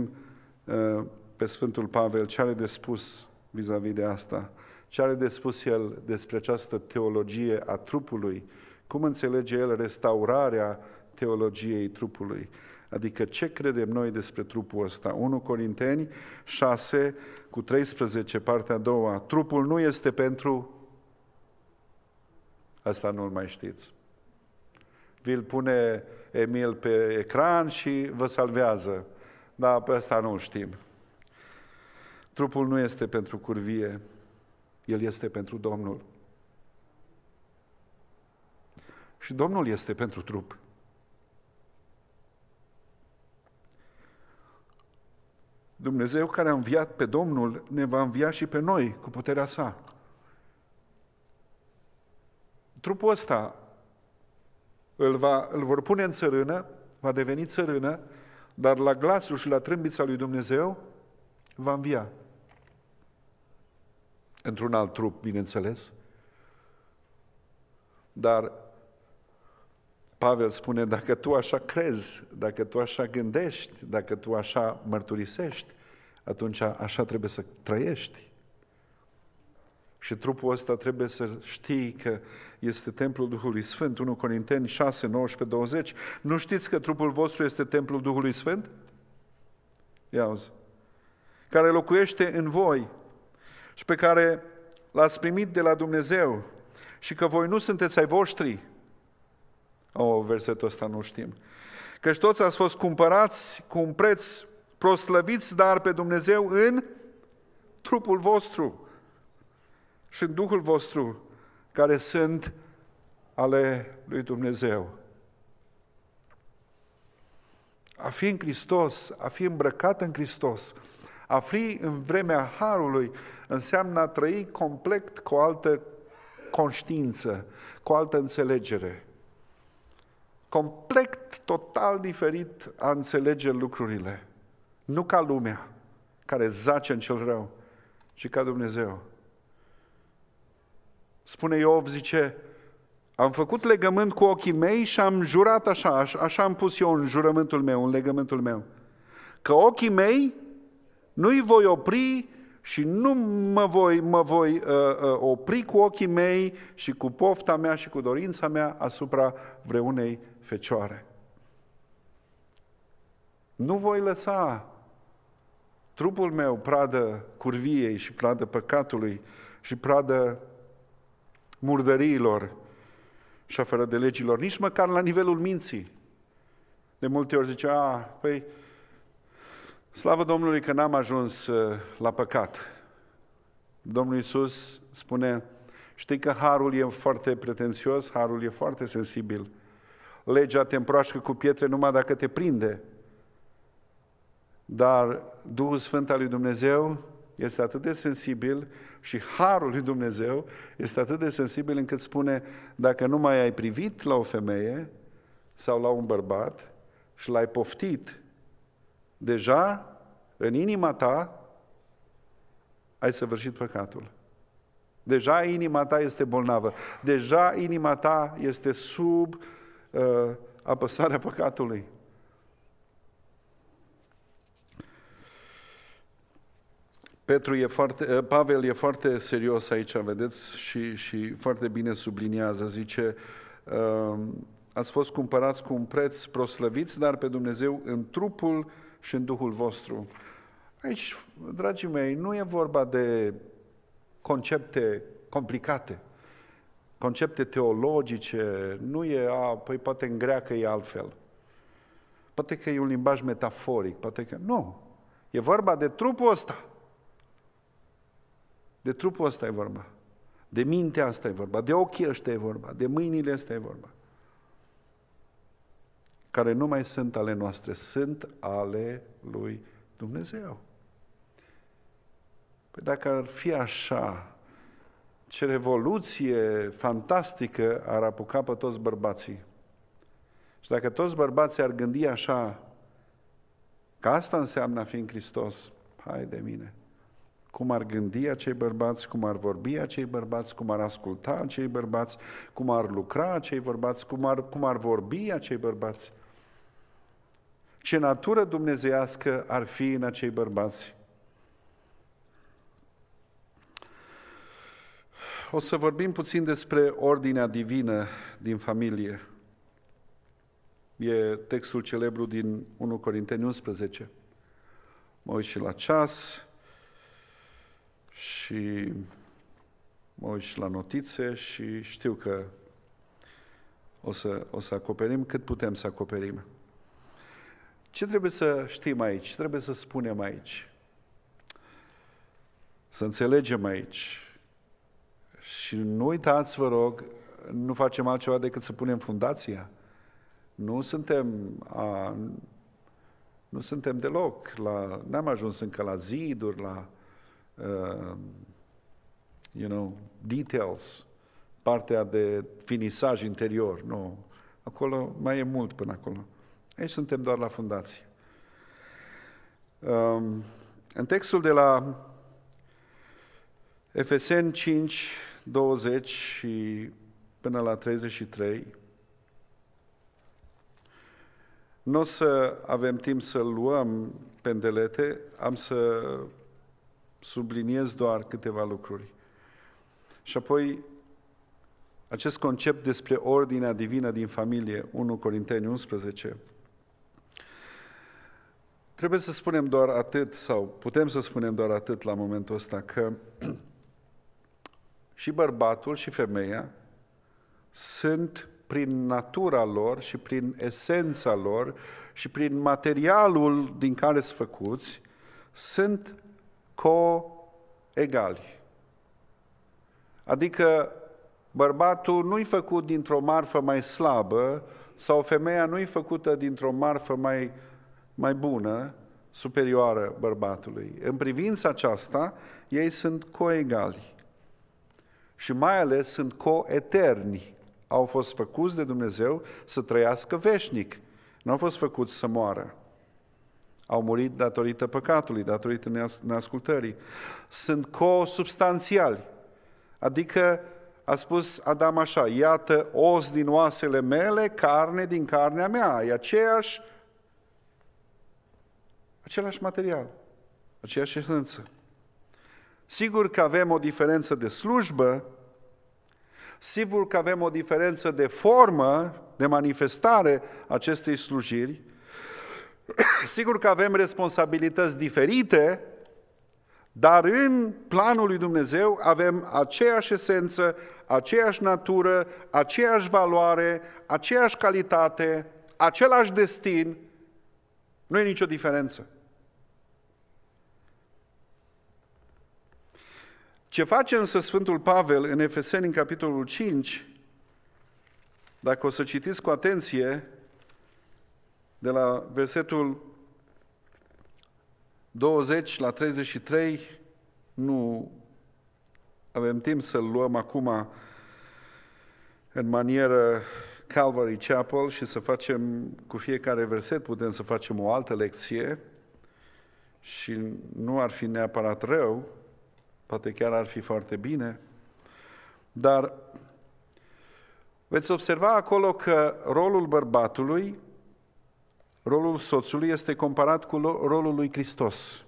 uh, pe Sfântul Pavel ce are de spus vis-a-vis de asta. Ce are de spus el despre această teologie a trupului? Cum înțelege el restaurarea teologiei trupului. Adică ce credem noi despre trupul ăsta? 1 Corinteni 6 cu 13, partea a doua. Trupul nu este pentru... Asta nu-l mai știți. Vi-l pune Emil pe ecran și vă salvează. Dar pe asta nu știm. Trupul nu este pentru curvie, el este pentru Domnul. Și Domnul este pentru trup. Dumnezeu care a înviat pe Domnul ne va învia și pe noi cu puterea sa. Trupul ăsta îl, va, îl vor pune în țărână, va deveni țărână, dar la glasul și la trâmbița lui Dumnezeu va învia. Într-un alt trup, bineînțeles. Dar Pavel spune, dacă tu așa crezi, dacă tu așa gândești, dacă tu așa mărturisești, atunci așa trebuie să trăiești. Și trupul ăsta trebuie să știi că este templul Duhului Sfânt. 1 Corinteni 6, 19, 20. Nu știți că trupul vostru este templul Duhului Sfânt? Ia auzi. Care locuiește în voi și pe care l-ați primit de la Dumnezeu și că voi nu sunteți ai voștri, Oh, versetul ăsta nu știm. Căci toți ați fost cumpărați cu un preț, proslăviți dar pe Dumnezeu în trupul vostru și în Duhul vostru, care sunt ale lui Dumnezeu. A fi în Hristos, a fi îmbrăcat în Hristos, a fi în vremea Harului, înseamnă a trăi complet cu o altă conștiință, cu o altă înțelegere complet, total diferit a înțelege lucrurile. Nu ca lumea care zace în cel rău, ci ca Dumnezeu. Spune Iov, zice, am făcut legământ cu ochii mei și am jurat așa, așa am pus eu în jurământul meu, în legământul meu, că ochii mei nu-i voi opri și nu mă voi, mă voi uh, uh, opri cu ochii mei și cu pofta mea și cu dorința mea asupra vreunei fecioare. Nu voi lăsa trupul meu pradă curviei și pradă păcatului și pradă murdăriilor și a fără de legilor, nici măcar la nivelul minții. De multe ori zice, a, păi, slavă Domnului că n-am ajuns ă, la păcat. Domnul Iisus spune, știi că harul e foarte pretențios, harul e foarte sensibil – legea te împroașcă cu pietre numai dacă te prinde. Dar Duhul Sfânt al lui Dumnezeu este atât de sensibil și harul lui Dumnezeu este atât de sensibil încât spune dacă nu mai ai privit la o femeie sau la un bărbat și l-ai poftit, deja în inima ta ai săvârșit păcatul. Deja inima ta este bolnavă, deja inima ta este sub uh, uh, apăsarea păcatului. Petru e foarte, uh, Pavel e foarte serios aici, vedeți, și, și foarte bine subliniază. Zice, uh, ați fost cumpărați cu un preț proslăviți, dar pe Dumnezeu în trupul și în Duhul vostru. Aici, dragii mei, nu e vorba de concepte complicate concepte teologice, nu e, a, păi poate în greacă e altfel. Poate că e un limbaj metaforic, poate că... Nu! E vorba de trupul ăsta. De trupul ăsta e vorba. De mintea asta e vorba, de ochii ăștia e vorba, de mâinile astea e vorba. Care nu mai sunt ale noastre, sunt ale lui Dumnezeu. Păi dacă ar fi așa, ce revoluție fantastică ar apuca pe toți bărbații. Și dacă toți bărbații ar gândi așa, că asta înseamnă a fi în Hristos, hai de mine, cum ar gândi acei bărbați, cum ar vorbi acei bărbați, cum ar asculta acei bărbați, cum ar lucra acei bărbați, cum ar, cum ar vorbi acei bărbați. Ce natură dumnezeiască ar fi în acei bărbați. o să vorbim puțin despre ordinea divină din familie. E textul celebru din 1 Corinteni 11. Mă uit și la ceas și mă uit și la notițe și știu că o să, o să acoperim cât putem să acoperim. Ce trebuie să știm aici? Ce trebuie să spunem aici? Să înțelegem aici și nu uitați, vă rog, nu facem altceva decât să punem fundația. Nu suntem, a, nu suntem deloc la, n-am ajuns încă la ziduri, la, uh, you know, details, partea de finisaj interior, nu. Acolo mai e mult până acolo. Aici suntem doar la fundație. Um, în textul de la Efeseni 5, 20 și până la 33, nu o să avem timp să luăm pendelete, am să subliniez doar câteva lucruri. Și apoi, acest concept despre ordinea divină din familie, 1 Corinteni 11, trebuie să spunem doar atât, sau putem să spunem doar atât la momentul ăsta, că și bărbatul și femeia sunt prin natura lor și prin esența lor și prin materialul din care sunt făcuți, sunt co-egali. Adică bărbatul nu-i făcut dintr-o marfă mai slabă sau femeia nu-i făcută dintr-o marfă mai, mai bună, superioară bărbatului. În privința aceasta, ei sunt coegali și mai ales sunt coeterni. Au fost făcuți de Dumnezeu să trăiască veșnic. Nu au fost făcuți să moară. Au murit datorită păcatului, datorită neascultării. Sunt co-substanțiali. Adică a spus Adam așa, iată os din oasele mele, carne din carnea mea, e aceeași, același material, aceeași esență. Sigur că avem o diferență de slujbă, sigur că avem o diferență de formă, de manifestare acestei slujiri, [CLEARS THROAT] sigur că avem responsabilități diferite, dar în planul lui Dumnezeu avem aceeași esență, aceeași natură, aceeași valoare, aceeași calitate, același destin. Nu e nicio diferență. Ce face însă Sfântul Pavel în Efeseni, în capitolul 5, dacă o să citiți cu atenție, de la versetul 20 la 33, nu avem timp să-l luăm acum în manieră Calvary Chapel și să facem cu fiecare verset, putem să facem o altă lecție și nu ar fi neapărat rău, poate chiar ar fi foarte bine, dar veți observa acolo că rolul bărbatului, rolul soțului este comparat cu rolul lui Hristos.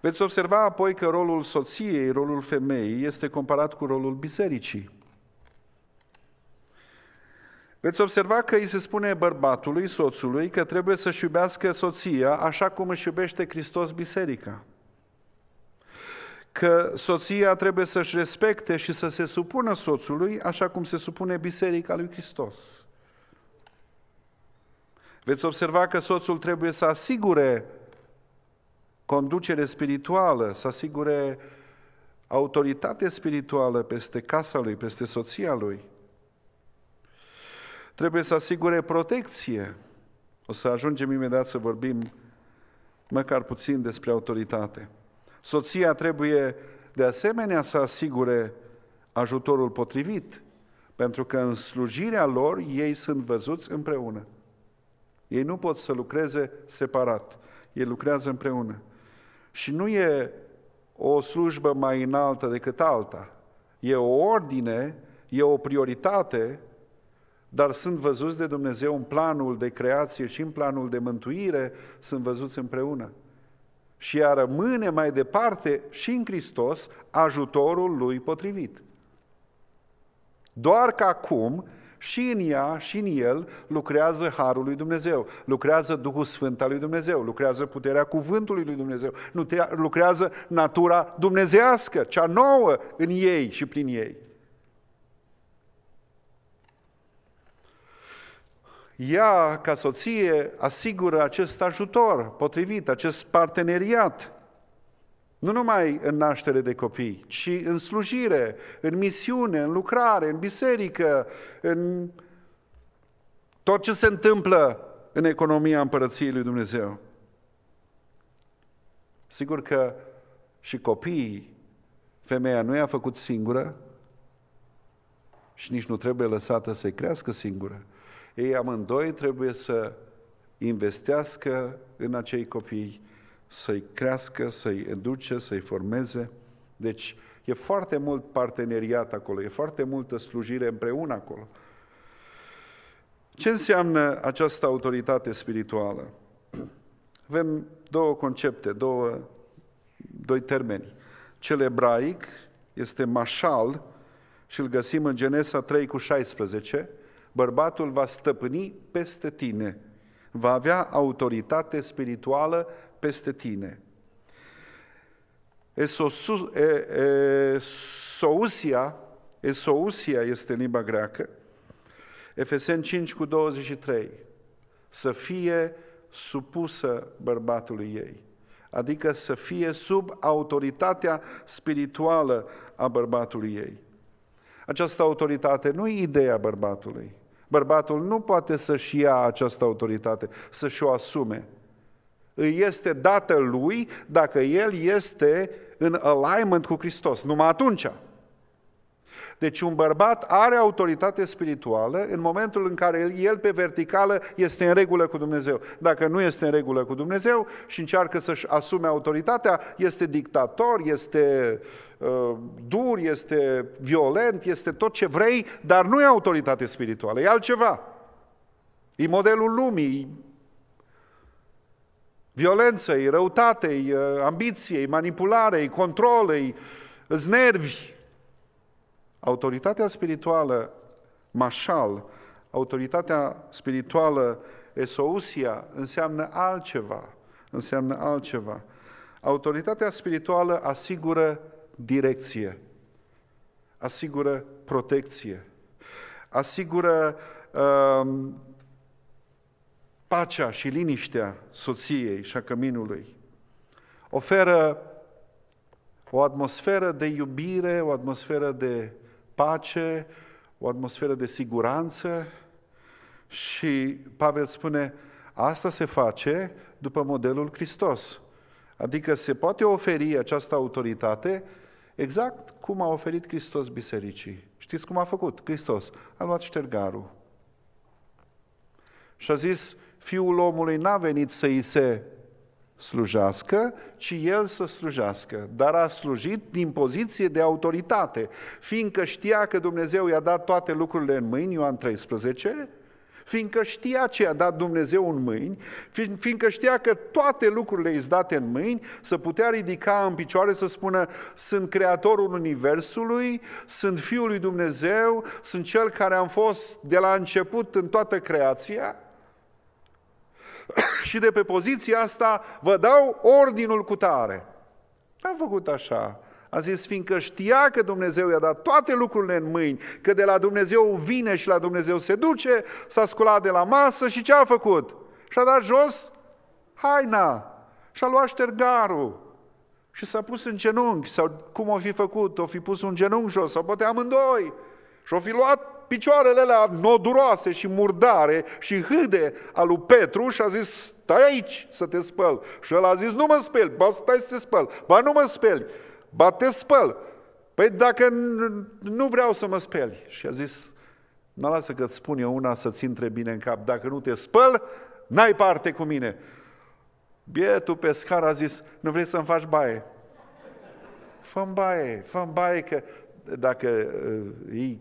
Veți observa apoi că rolul soției, rolul femeii, este comparat cu rolul bisericii. Veți observa că îi se spune bărbatului, soțului, că trebuie să-și iubească soția așa cum își iubește Hristos biserica că soția trebuie să-și respecte și să se supună soțului așa cum se supune biserica lui Hristos. Veți observa că soțul trebuie să asigure conducere spirituală, să asigure autoritate spirituală peste casa lui, peste soția lui. Trebuie să asigure protecție. O să ajungem imediat să vorbim măcar puțin despre autoritate. Soția trebuie de asemenea să asigure ajutorul potrivit, pentru că în slujirea lor ei sunt văzuți împreună. Ei nu pot să lucreze separat, ei lucrează împreună. Și nu e o slujbă mai înaltă decât alta. E o ordine, e o prioritate, dar sunt văzuți de Dumnezeu în planul de creație și în planul de mântuire, sunt văzuți împreună și a rămâne mai departe și în Hristos ajutorul lui potrivit. Doar că acum și în ea și în el lucrează Harul lui Dumnezeu, lucrează Duhul Sfânt al lui Dumnezeu, lucrează puterea cuvântului lui Dumnezeu, lucrează natura dumnezească, cea nouă în ei și prin ei. ea, ca soție, asigură acest ajutor potrivit, acest parteneriat. Nu numai în naștere de copii, ci în slujire, în misiune, în lucrare, în biserică, în tot ce se întâmplă în economia împărăției lui Dumnezeu. Sigur că și copiii, femeia nu i-a făcut singură și nici nu trebuie lăsată să-i crească singură ei amândoi trebuie să investească în acei copii, să-i crească, să-i educe, să-i formeze. Deci e foarte mult parteneriat acolo, e foarte multă slujire împreună acolo. Ce înseamnă această autoritate spirituală? Avem două concepte, două, doi termeni. Cel ebraic este mașal și îl găsim în Genesa 3 cu 16, Bărbatul va stăpâni peste tine, va avea autoritate spirituală peste tine. Esousia, esousia este în limba greacă, Efesen 5 cu 23, să fie supusă bărbatului ei, adică să fie sub autoritatea spirituală a bărbatului ei. Această autoritate nu e ideea bărbatului, Bărbatul nu poate să-și ia această autoritate, să-și o asume. Îi este dată lui dacă el este în alignment cu Hristos, numai atunci. Deci un bărbat are autoritate spirituală în momentul în care el el pe verticală este în regulă cu Dumnezeu. Dacă nu este în regulă cu Dumnezeu și încearcă să-și asume autoritatea, este dictator, este uh, Uh, dur, este violent, este tot ce vrei, dar nu e autoritate spirituală, e altceva. E modelul lumii, violenței, răutatei, uh, ambiției, manipularei, controlei, îți nervi. Autoritatea spirituală, mașal, autoritatea spirituală, esousia, înseamnă altceva. Înseamnă altceva. Autoritatea spirituală asigură direcție, asigură protecție, asigură uh, pacea și liniștea soției și a căminului, oferă o atmosferă de iubire, o atmosferă de pace, o atmosferă de siguranță și Pavel spune, asta se face după modelul Hristos. Adică se poate oferi această autoritate Exact cum a oferit Hristos bisericii. Știți cum a făcut Hristos? A luat ștergarul. Și a zis, fiul omului n-a venit să îi se slujească, ci el să slujească. Dar a slujit din poziție de autoritate, fiindcă știa că Dumnezeu i-a dat toate lucrurile în mâini, Ioan 13, fiindcă știa ce a dat Dumnezeu în mâini, fiindcă știa că toate lucrurile îi date în mâini, să putea ridica în picioare să spună, sunt creatorul Universului, sunt Fiul lui Dumnezeu, sunt Cel care am fost de la început în toată creația, [COUGHS] și de pe poziția asta vă dau ordinul cu tare. am făcut așa. A zis, fiindcă știa că Dumnezeu i-a dat toate lucrurile în mâini, că de la Dumnezeu vine și la Dumnezeu se duce, s-a sculat de la masă și ce a făcut? Și-a dat jos haina și-a luat ștergarul și s-a pus în genunchi, sau cum o fi făcut, o fi pus un genunchi jos, sau poate amândoi, și o fi luat picioarele alea noduroase și murdare și hâde al lui Petru și a zis, stai aici să te spăl. Și el a zis, nu mă speli, ba stai să te spăl, ba nu mă speli ba te spăl. Păi dacă nu vreau să mă speli. Și a zis, nu lasă că-ți spun eu una să-ți intre bine în cap. Dacă nu te spăl, n-ai parte cu mine. Bietul pescar a zis, nu vrei să-mi faci baie? fă baie, fă baie că dacă uh, îi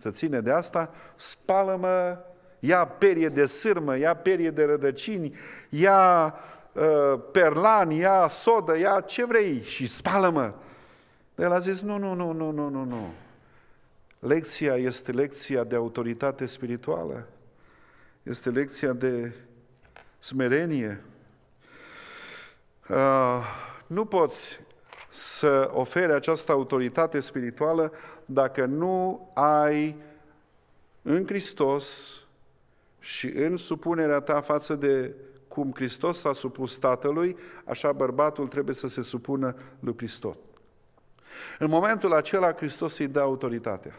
să ține de asta, spală-mă, ia perie de sârmă, ia perie de rădăcini, ia uh, perlan, ia sodă, ia ce vrei și spală-mă. El a zis, nu, nu, nu, nu, nu, nu, nu. Lecția este lecția de autoritate spirituală. Este lecția de smerenie. Uh, nu poți să oferi această autoritate spirituală dacă nu ai în Hristos și în supunerea ta față de cum Hristos s-a supus Tatălui, așa bărbatul trebuie să se supună lui Hristos. În momentul acela Hristos îi dă autoritatea.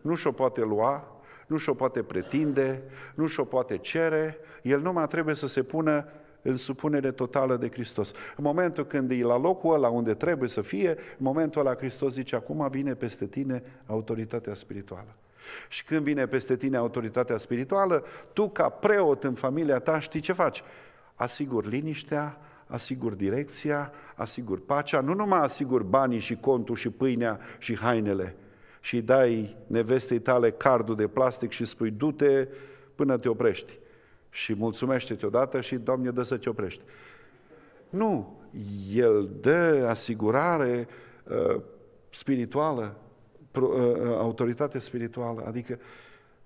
Nu și-o poate lua, nu și-o poate pretinde, nu și-o poate cere, el numai trebuie să se pună în supunere totală de Hristos. În momentul când e la locul ăla unde trebuie să fie, în momentul ăla Hristos zice, acum vine peste tine autoritatea spirituală. Și când vine peste tine autoritatea spirituală, tu ca preot în familia ta știi ce faci. Asigur liniștea, asigur direcția, asigur pacea, nu numai asigur banii și contul și pâinea și hainele și dai nevestei tale cardul de plastic și spui du-te până te oprești și mulțumește-te odată și Doamne dă să te oprești. Nu, El dă asigurare uh, spirituală, pro, uh, uh, autoritate spirituală, adică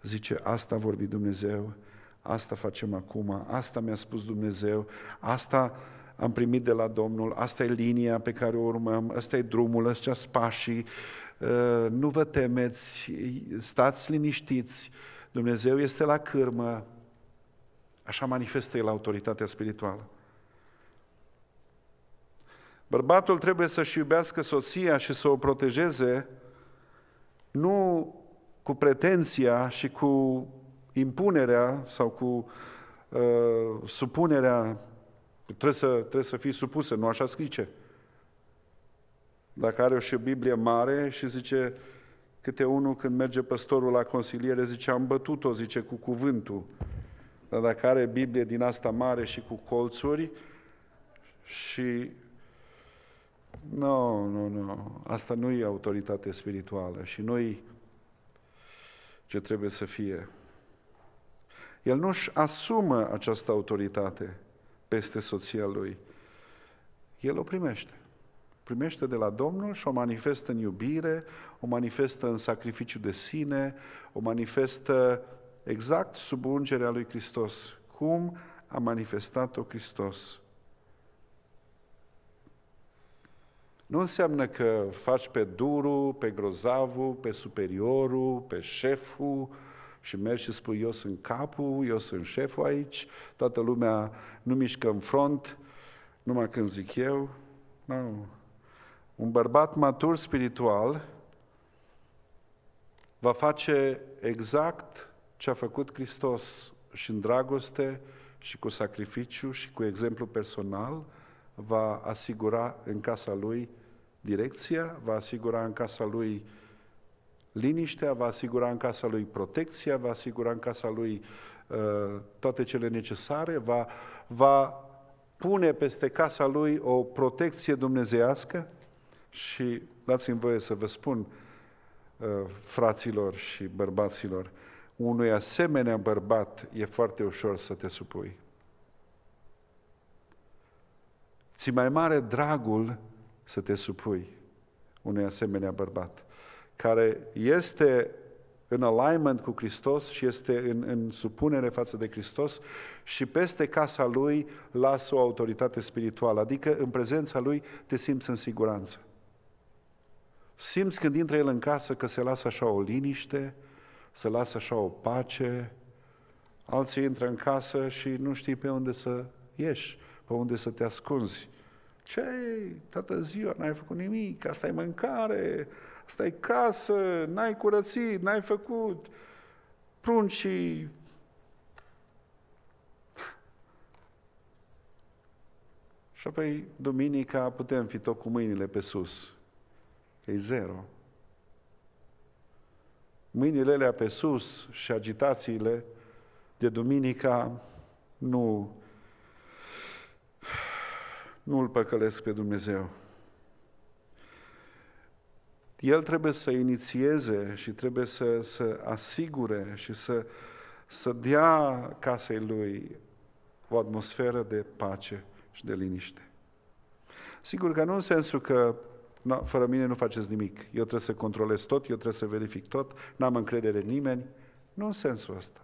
zice asta a vorbit Dumnezeu, asta facem acum, asta mi-a spus Dumnezeu, asta am primit de la Domnul, asta e linia pe care o urmăm, ăsta e drumul, ăsta e pașii, uh, nu vă temeți, stați liniștiți, Dumnezeu este la cârmă, așa manifestă el autoritatea spirituală. Bărbatul trebuie să-și iubească soția și să o protejeze, nu cu pretenția și cu impunerea sau cu uh, supunerea Trebuie să, trebuie să fii supuse, nu așa scrie Dacă are și o Biblie mare și zice, câte unul când merge păstorul la consiliere, zice, am bătut-o, zice, cu cuvântul. Dar dacă are Biblie din asta mare și cu colțuri și... Nu, no, nu, nu. Asta nu e autoritate spirituală și nu ce trebuie să fie. El nu-și asumă această autoritate peste soția lui. El o primește. Primește de la Domnul și o manifestă în iubire, o manifestă în sacrificiu de sine, o manifestă exact sub ungerea lui Hristos. Cum a manifestat-o Hristos? Nu înseamnă că faci pe duru, pe grozavu, pe superiorul, pe șeful, și mergi și spui, eu sunt capul, eu sunt șeful aici, toată lumea nu mișcă în front, numai când zic eu. Nu. Un bărbat matur spiritual va face exact ce a făcut Hristos și în dragoste și cu sacrificiu și cu exemplu personal, va asigura în casa lui direcția, va asigura în casa lui liniștea, va asigura în casa lui protecția, va asigura în casa lui uh, toate cele necesare, va, va pune peste casa lui o protecție dumnezească și dați-mi voie să vă spun, uh, fraților și bărbaților, unui asemenea bărbat e foarte ușor să te supui. Ți mai mare dragul să te supui unui asemenea bărbat care este în alignment cu Hristos și este în, în supunere față de Hristos și peste casa lui lasă o autoritate spirituală, adică în prezența lui te simți în siguranță. Simți când intră el în casă că se lasă așa o liniște, se lasă așa o pace, alții intră în casă și nu știi pe unde să ieși, pe unde să te ascunzi. Ce? Toată ziua n-ai făcut nimic, asta e mâncare, stai casă, n-ai curățit, n-ai făcut, pruncii. [LAUGHS] Și apoi, duminica, putem fi tot cu mâinile pe sus, că e zero. Mâinile alea pe sus și agitațiile de duminica nu nu îl păcălesc pe Dumnezeu. El trebuie să inițieze și trebuie să, să asigure și să, să dea casei lui o atmosferă de pace și de liniște. Sigur că nu în sensul că no, fără mine nu faceți nimic, eu trebuie să controlez tot, eu trebuie să verific tot, n-am încredere în nimeni, nu în sensul ăsta.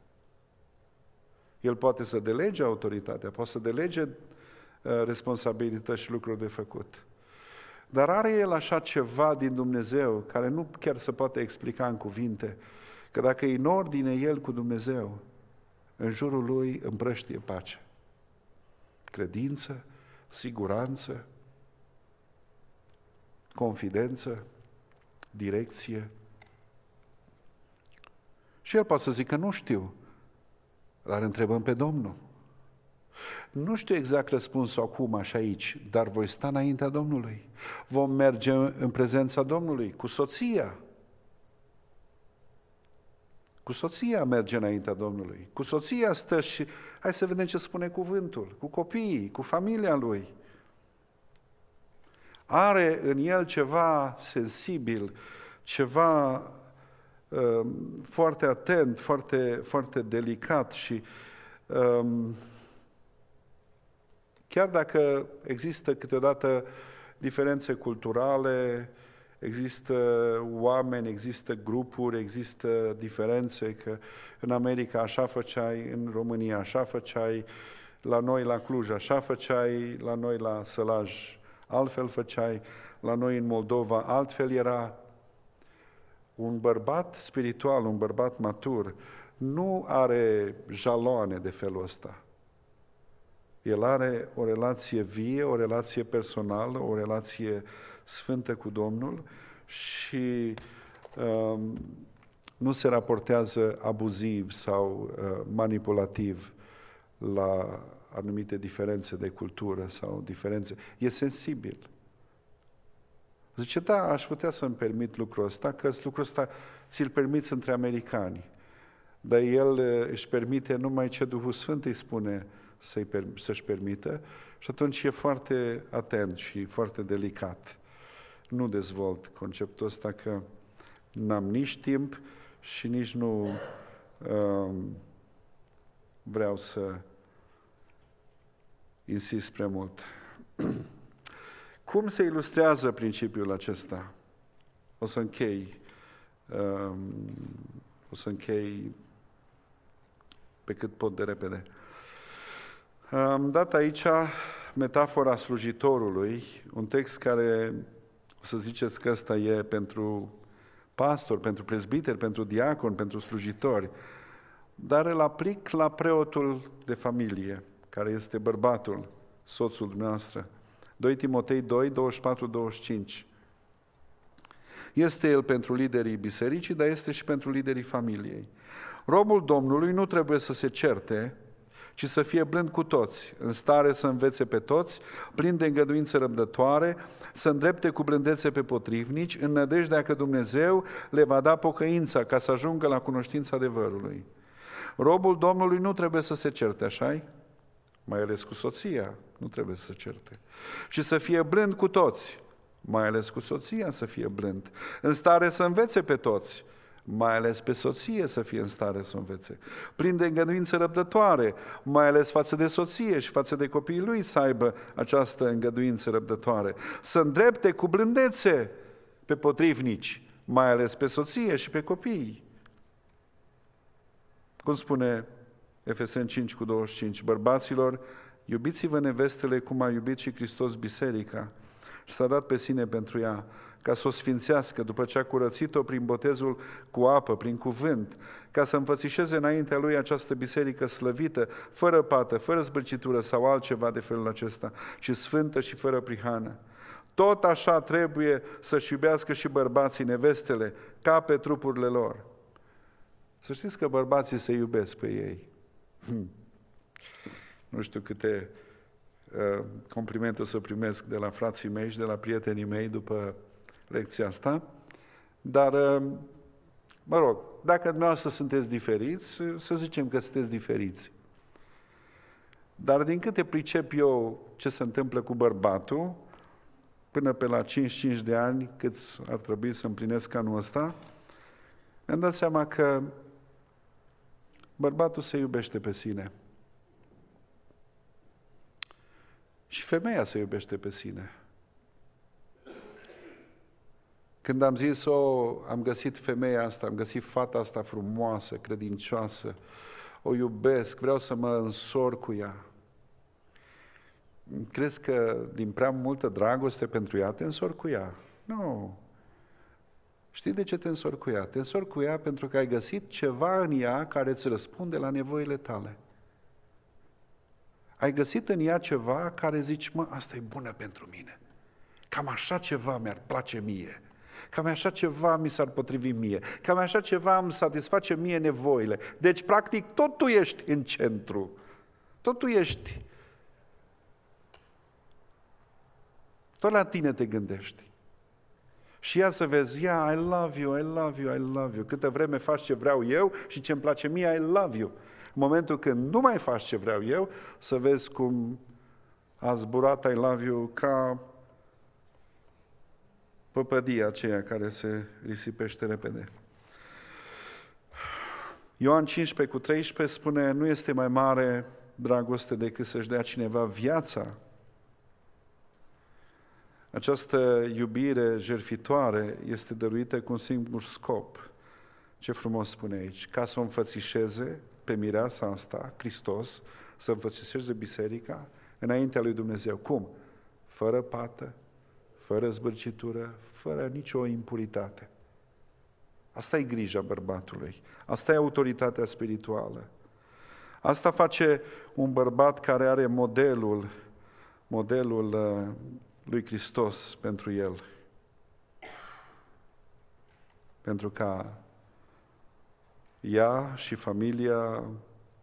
El poate să delege autoritatea, poate să delege uh, responsabilități și lucruri de făcut. Dar are el așa ceva din Dumnezeu care nu chiar se poate explica în cuvinte, că dacă e în ordine el cu Dumnezeu, în jurul lui împrăștie pace. Credință, siguranță, confidență, direcție. Și el poate să zică, nu știu, dar întrebăm pe Domnul. Nu știu exact răspunsul acum, așa aici, dar voi sta înaintea Domnului. Vom merge în prezența Domnului cu soția. Cu soția merge înaintea Domnului. Cu soția stă și hai să vedem ce spune cuvântul. Cu copiii, cu familia lui. Are în el ceva sensibil, ceva um, foarte atent, foarte, foarte delicat și um, Chiar dacă există câteodată diferențe culturale, există oameni, există grupuri, există diferențe, că în America așa făceai, în România așa făceai, la noi la Cluj așa făceai, la noi la Sălaj altfel făceai, la noi în Moldova altfel era. Un bărbat spiritual, un bărbat matur, nu are jaloane de felul ăsta el are o relație vie, o relație personală, o relație sfântă cu Domnul și um, nu se raportează abuziv sau uh, manipulativ la anumite diferențe de cultură sau diferențe. E sensibil. Zice, da, aș putea să-mi permit lucrul ăsta, că lucrul ăsta ți-l permiți între americani. Dar el uh, își permite numai ce Duhul Sfânt îi spune să-i, să-și permită și atunci e foarte atent și foarte delicat. Nu dezvolt conceptul ăsta că n-am nici timp și nici nu um, vreau să insist prea mult. [CLEARS THROAT] Cum se ilustrează principiul acesta? O să închei. Um, o să închei pe cât pot de repede. Am dat aici metafora slujitorului, un text care o să ziceți că ăsta e pentru pastor, pentru prezbiter, pentru diacon, pentru slujitori, dar îl aplic la preotul de familie, care este bărbatul, soțul dumneavoastră. 2 Timotei 2, 24-25. Este el pentru liderii bisericii, dar este și pentru liderii familiei. Robul Domnului nu trebuie să se certe, ci să fie blând cu toți, în stare să învețe pe toți, plin de îngăduință răbdătoare, să îndrepte cu blândețe pe potrivnici, în nădejdea că Dumnezeu le va da pocăința ca să ajungă la cunoștința adevărului. Robul Domnului nu trebuie să se certe, așa Mai ales cu soția, nu trebuie să se certe. Și să fie blând cu toți, mai ales cu soția să fie blând, în stare să învețe pe toți, mai ales pe soție să fie în stare să învețe. Prin îngăduință răbdătoare, mai ales față de soție și față de copiii lui să aibă această îngăduință răbdătoare. Să îndrepte cu blândețe pe potrivnici, mai ales pe soție și pe copii. Cum spune Efesen 5 cu 25, bărbaților, iubiți-vă nevestele cum a iubit și Hristos biserica și s-a dat pe sine pentru ea, ca să o sfințească după ce a curățit-o prin botezul cu apă, prin cuvânt, ca să înfățișeze înaintea lui această biserică slăvită, fără pată, fără zbârcitură sau altceva de felul acesta, și sfântă și fără prihană. Tot așa trebuie să-și iubească și bărbații nevestele, ca pe trupurile lor. Să știți că bărbații se iubesc pe ei. Hmm. Nu știu câte uh, complimente o să primesc de la frații mei și de la prietenii mei după lecția asta, dar, uh, mă rog, dacă dumneavoastră sunteți diferiți, uh, să zicem că sunteți diferiți. Dar din câte pricep eu ce se întâmplă cu bărbatul, până pe la 5-5 de ani, cât ar trebui să împlinesc anul ăsta, mi-am dat seama că bărbatul se iubește pe sine. Și femeia se iubește pe sine. Când am zis, o, oh, am găsit femeia asta, am găsit fata asta frumoasă, credincioasă, o iubesc, vreau să mă însor cu ea. Crezi că din prea multă dragoste pentru ea te însor cu ea? Nu. Știi de ce te însor cu ea? Te însor cu ea pentru că ai găsit ceva în ea care îți răspunde la nevoile tale. Ai găsit în ea ceva care zici, mă, asta e bună pentru mine. Cam așa ceva mi-ar place mie. Cam așa ceva mi s-ar potrivi mie, cam așa ceva îmi satisface mie nevoile. Deci, practic, tot tu ești în centru. Tot tu ești. Tot la tine te gândești. Și ea să vezi, ea, I love you, I love you, I love you. Câte vreme faci ce vreau eu și ce îmi place mie, I love you. În momentul când nu mai faci ce vreau eu, să vezi cum a zburat I love you ca păpădia aceea care se risipește repede. Ioan 15 cu 13 spune, nu este mai mare dragoste decât să-și dea cineva viața. Această iubire jerfitoare este dăruită cu un singur scop. Ce frumos spune aici, ca să o înfățișeze pe mireasa asta, Hristos, să înfățișeze biserica înaintea lui Dumnezeu. Cum? Fără pată, fără zbârcitură, fără nicio impuritate. Asta e grija bărbatului, asta e autoritatea spirituală. Asta face un bărbat care are modelul, modelul uh, lui Hristos pentru el. Pentru ca ea și familia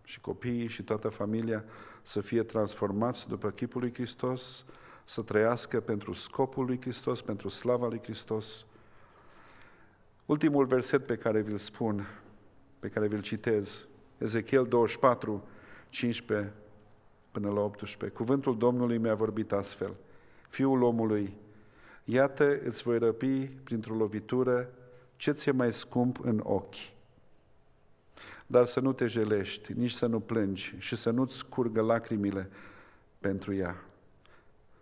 și copiii și toată familia să fie transformați după chipul lui Hristos, să trăiască pentru scopul lui Hristos, pentru slava lui Hristos. Ultimul verset pe care vi-l spun, pe care vi-l citez, Ezechiel 24, 15 până la 18. Cuvântul Domnului mi-a vorbit astfel. Fiul omului, iată îți voi răpi printr-o lovitură ce ți-e mai scump în ochi. Dar să nu te jelești, nici să nu plângi și să nu-ți curgă lacrimile pentru ea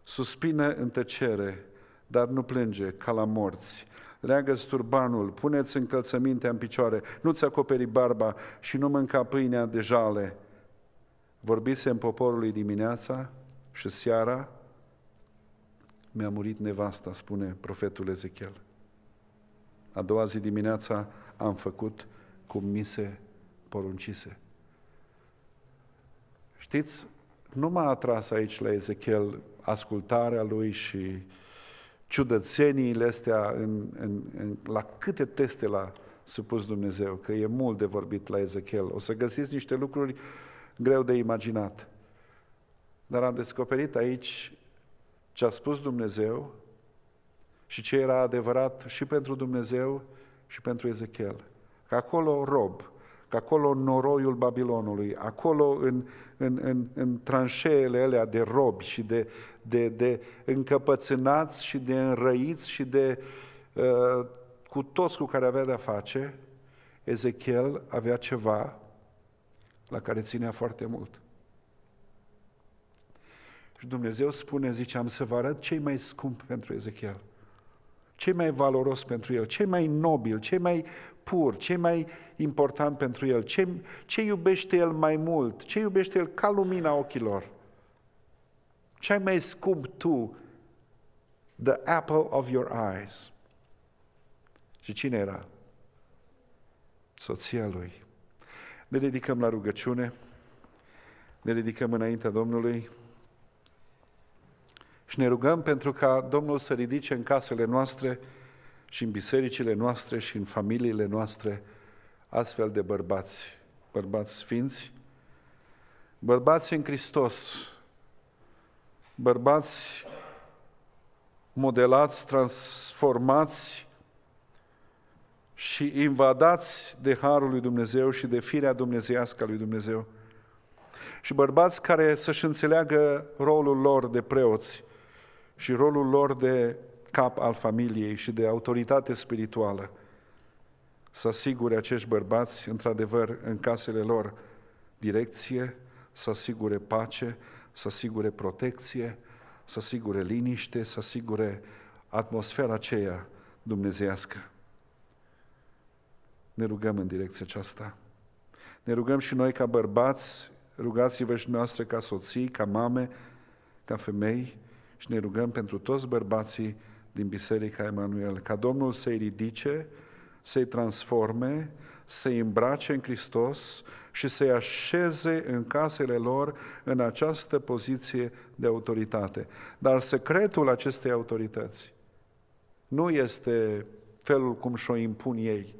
suspine în tăcere, dar nu plânge ca la morți. Leagă-ți turbanul, pune-ți încălțămintea în picioare, nu-ți acoperi barba și nu mânca pâinea de jale. în poporului dimineața și seara, mi-a murit nevasta, spune profetul Ezechiel. A doua zi dimineața am făcut cum mi se poruncise. Știți, nu m-a atras aici la Ezechiel ascultarea lui și ciudățeniile astea în, în, în, la câte teste l-a supus Dumnezeu, că e mult de vorbit la Ezechiel. O să găsiți niște lucruri greu de imaginat. Dar am descoperit aici ce a spus Dumnezeu și ce era adevărat și pentru Dumnezeu și pentru Ezechiel. Că acolo rob, că acolo în noroiul Babilonului, acolo în, în, în, în tranșeele alea de robi și de, de, de încăpățânați și de înrăiți și de uh, cu toți cu care avea de-a face, Ezechiel avea ceva la care ținea foarte mult. Și Dumnezeu spune, zice, am să vă arăt cei mai scump pentru Ezechiel, cei mai valoros pentru el, cei mai nobil, cei mai pur, ce mai important pentru el, ce, ce iubește el mai mult, ce iubește el ca lumina ochilor. Ce ai mai scump tu, the apple of your eyes. Și cine era? Soția lui. Ne ridicăm la rugăciune, ne ridicăm înaintea Domnului și ne rugăm pentru ca Domnul să ridice în casele noastre și în bisericile noastre și în familiile noastre astfel de bărbați, bărbați sfinți, bărbați în Hristos, bărbați modelați, transformați și invadați de Harul lui Dumnezeu și de firea dumnezeiască a lui Dumnezeu. Și bărbați care să-și înțeleagă rolul lor de preoți și rolul lor de cap al familiei și de autoritate spirituală, să asigure acești bărbați, într-adevăr, în casele lor, direcție, să asigure pace, să asigure protecție, să asigure liniște, să asigure atmosfera aceea dumnezească. Ne rugăm în direcția aceasta. Ne rugăm și noi ca bărbați, rugați-vă și noastre ca soții, ca mame, ca femei și ne rugăm pentru toți bărbații din Biserica Emanuel, ca Domnul să-i ridice, să-i transforme, să-i îmbrace în Hristos și să-i așeze în casele lor în această poziție de autoritate. Dar secretul acestei autorități nu este felul cum și-o impun ei,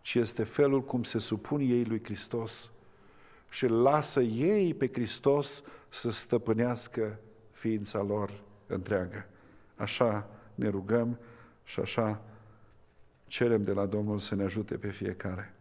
ci este felul cum se supun ei lui Hristos și lasă ei pe Hristos să stăpânească ființa lor întreagă. Așa ne rugăm și așa cerem de la Domnul să ne ajute pe fiecare.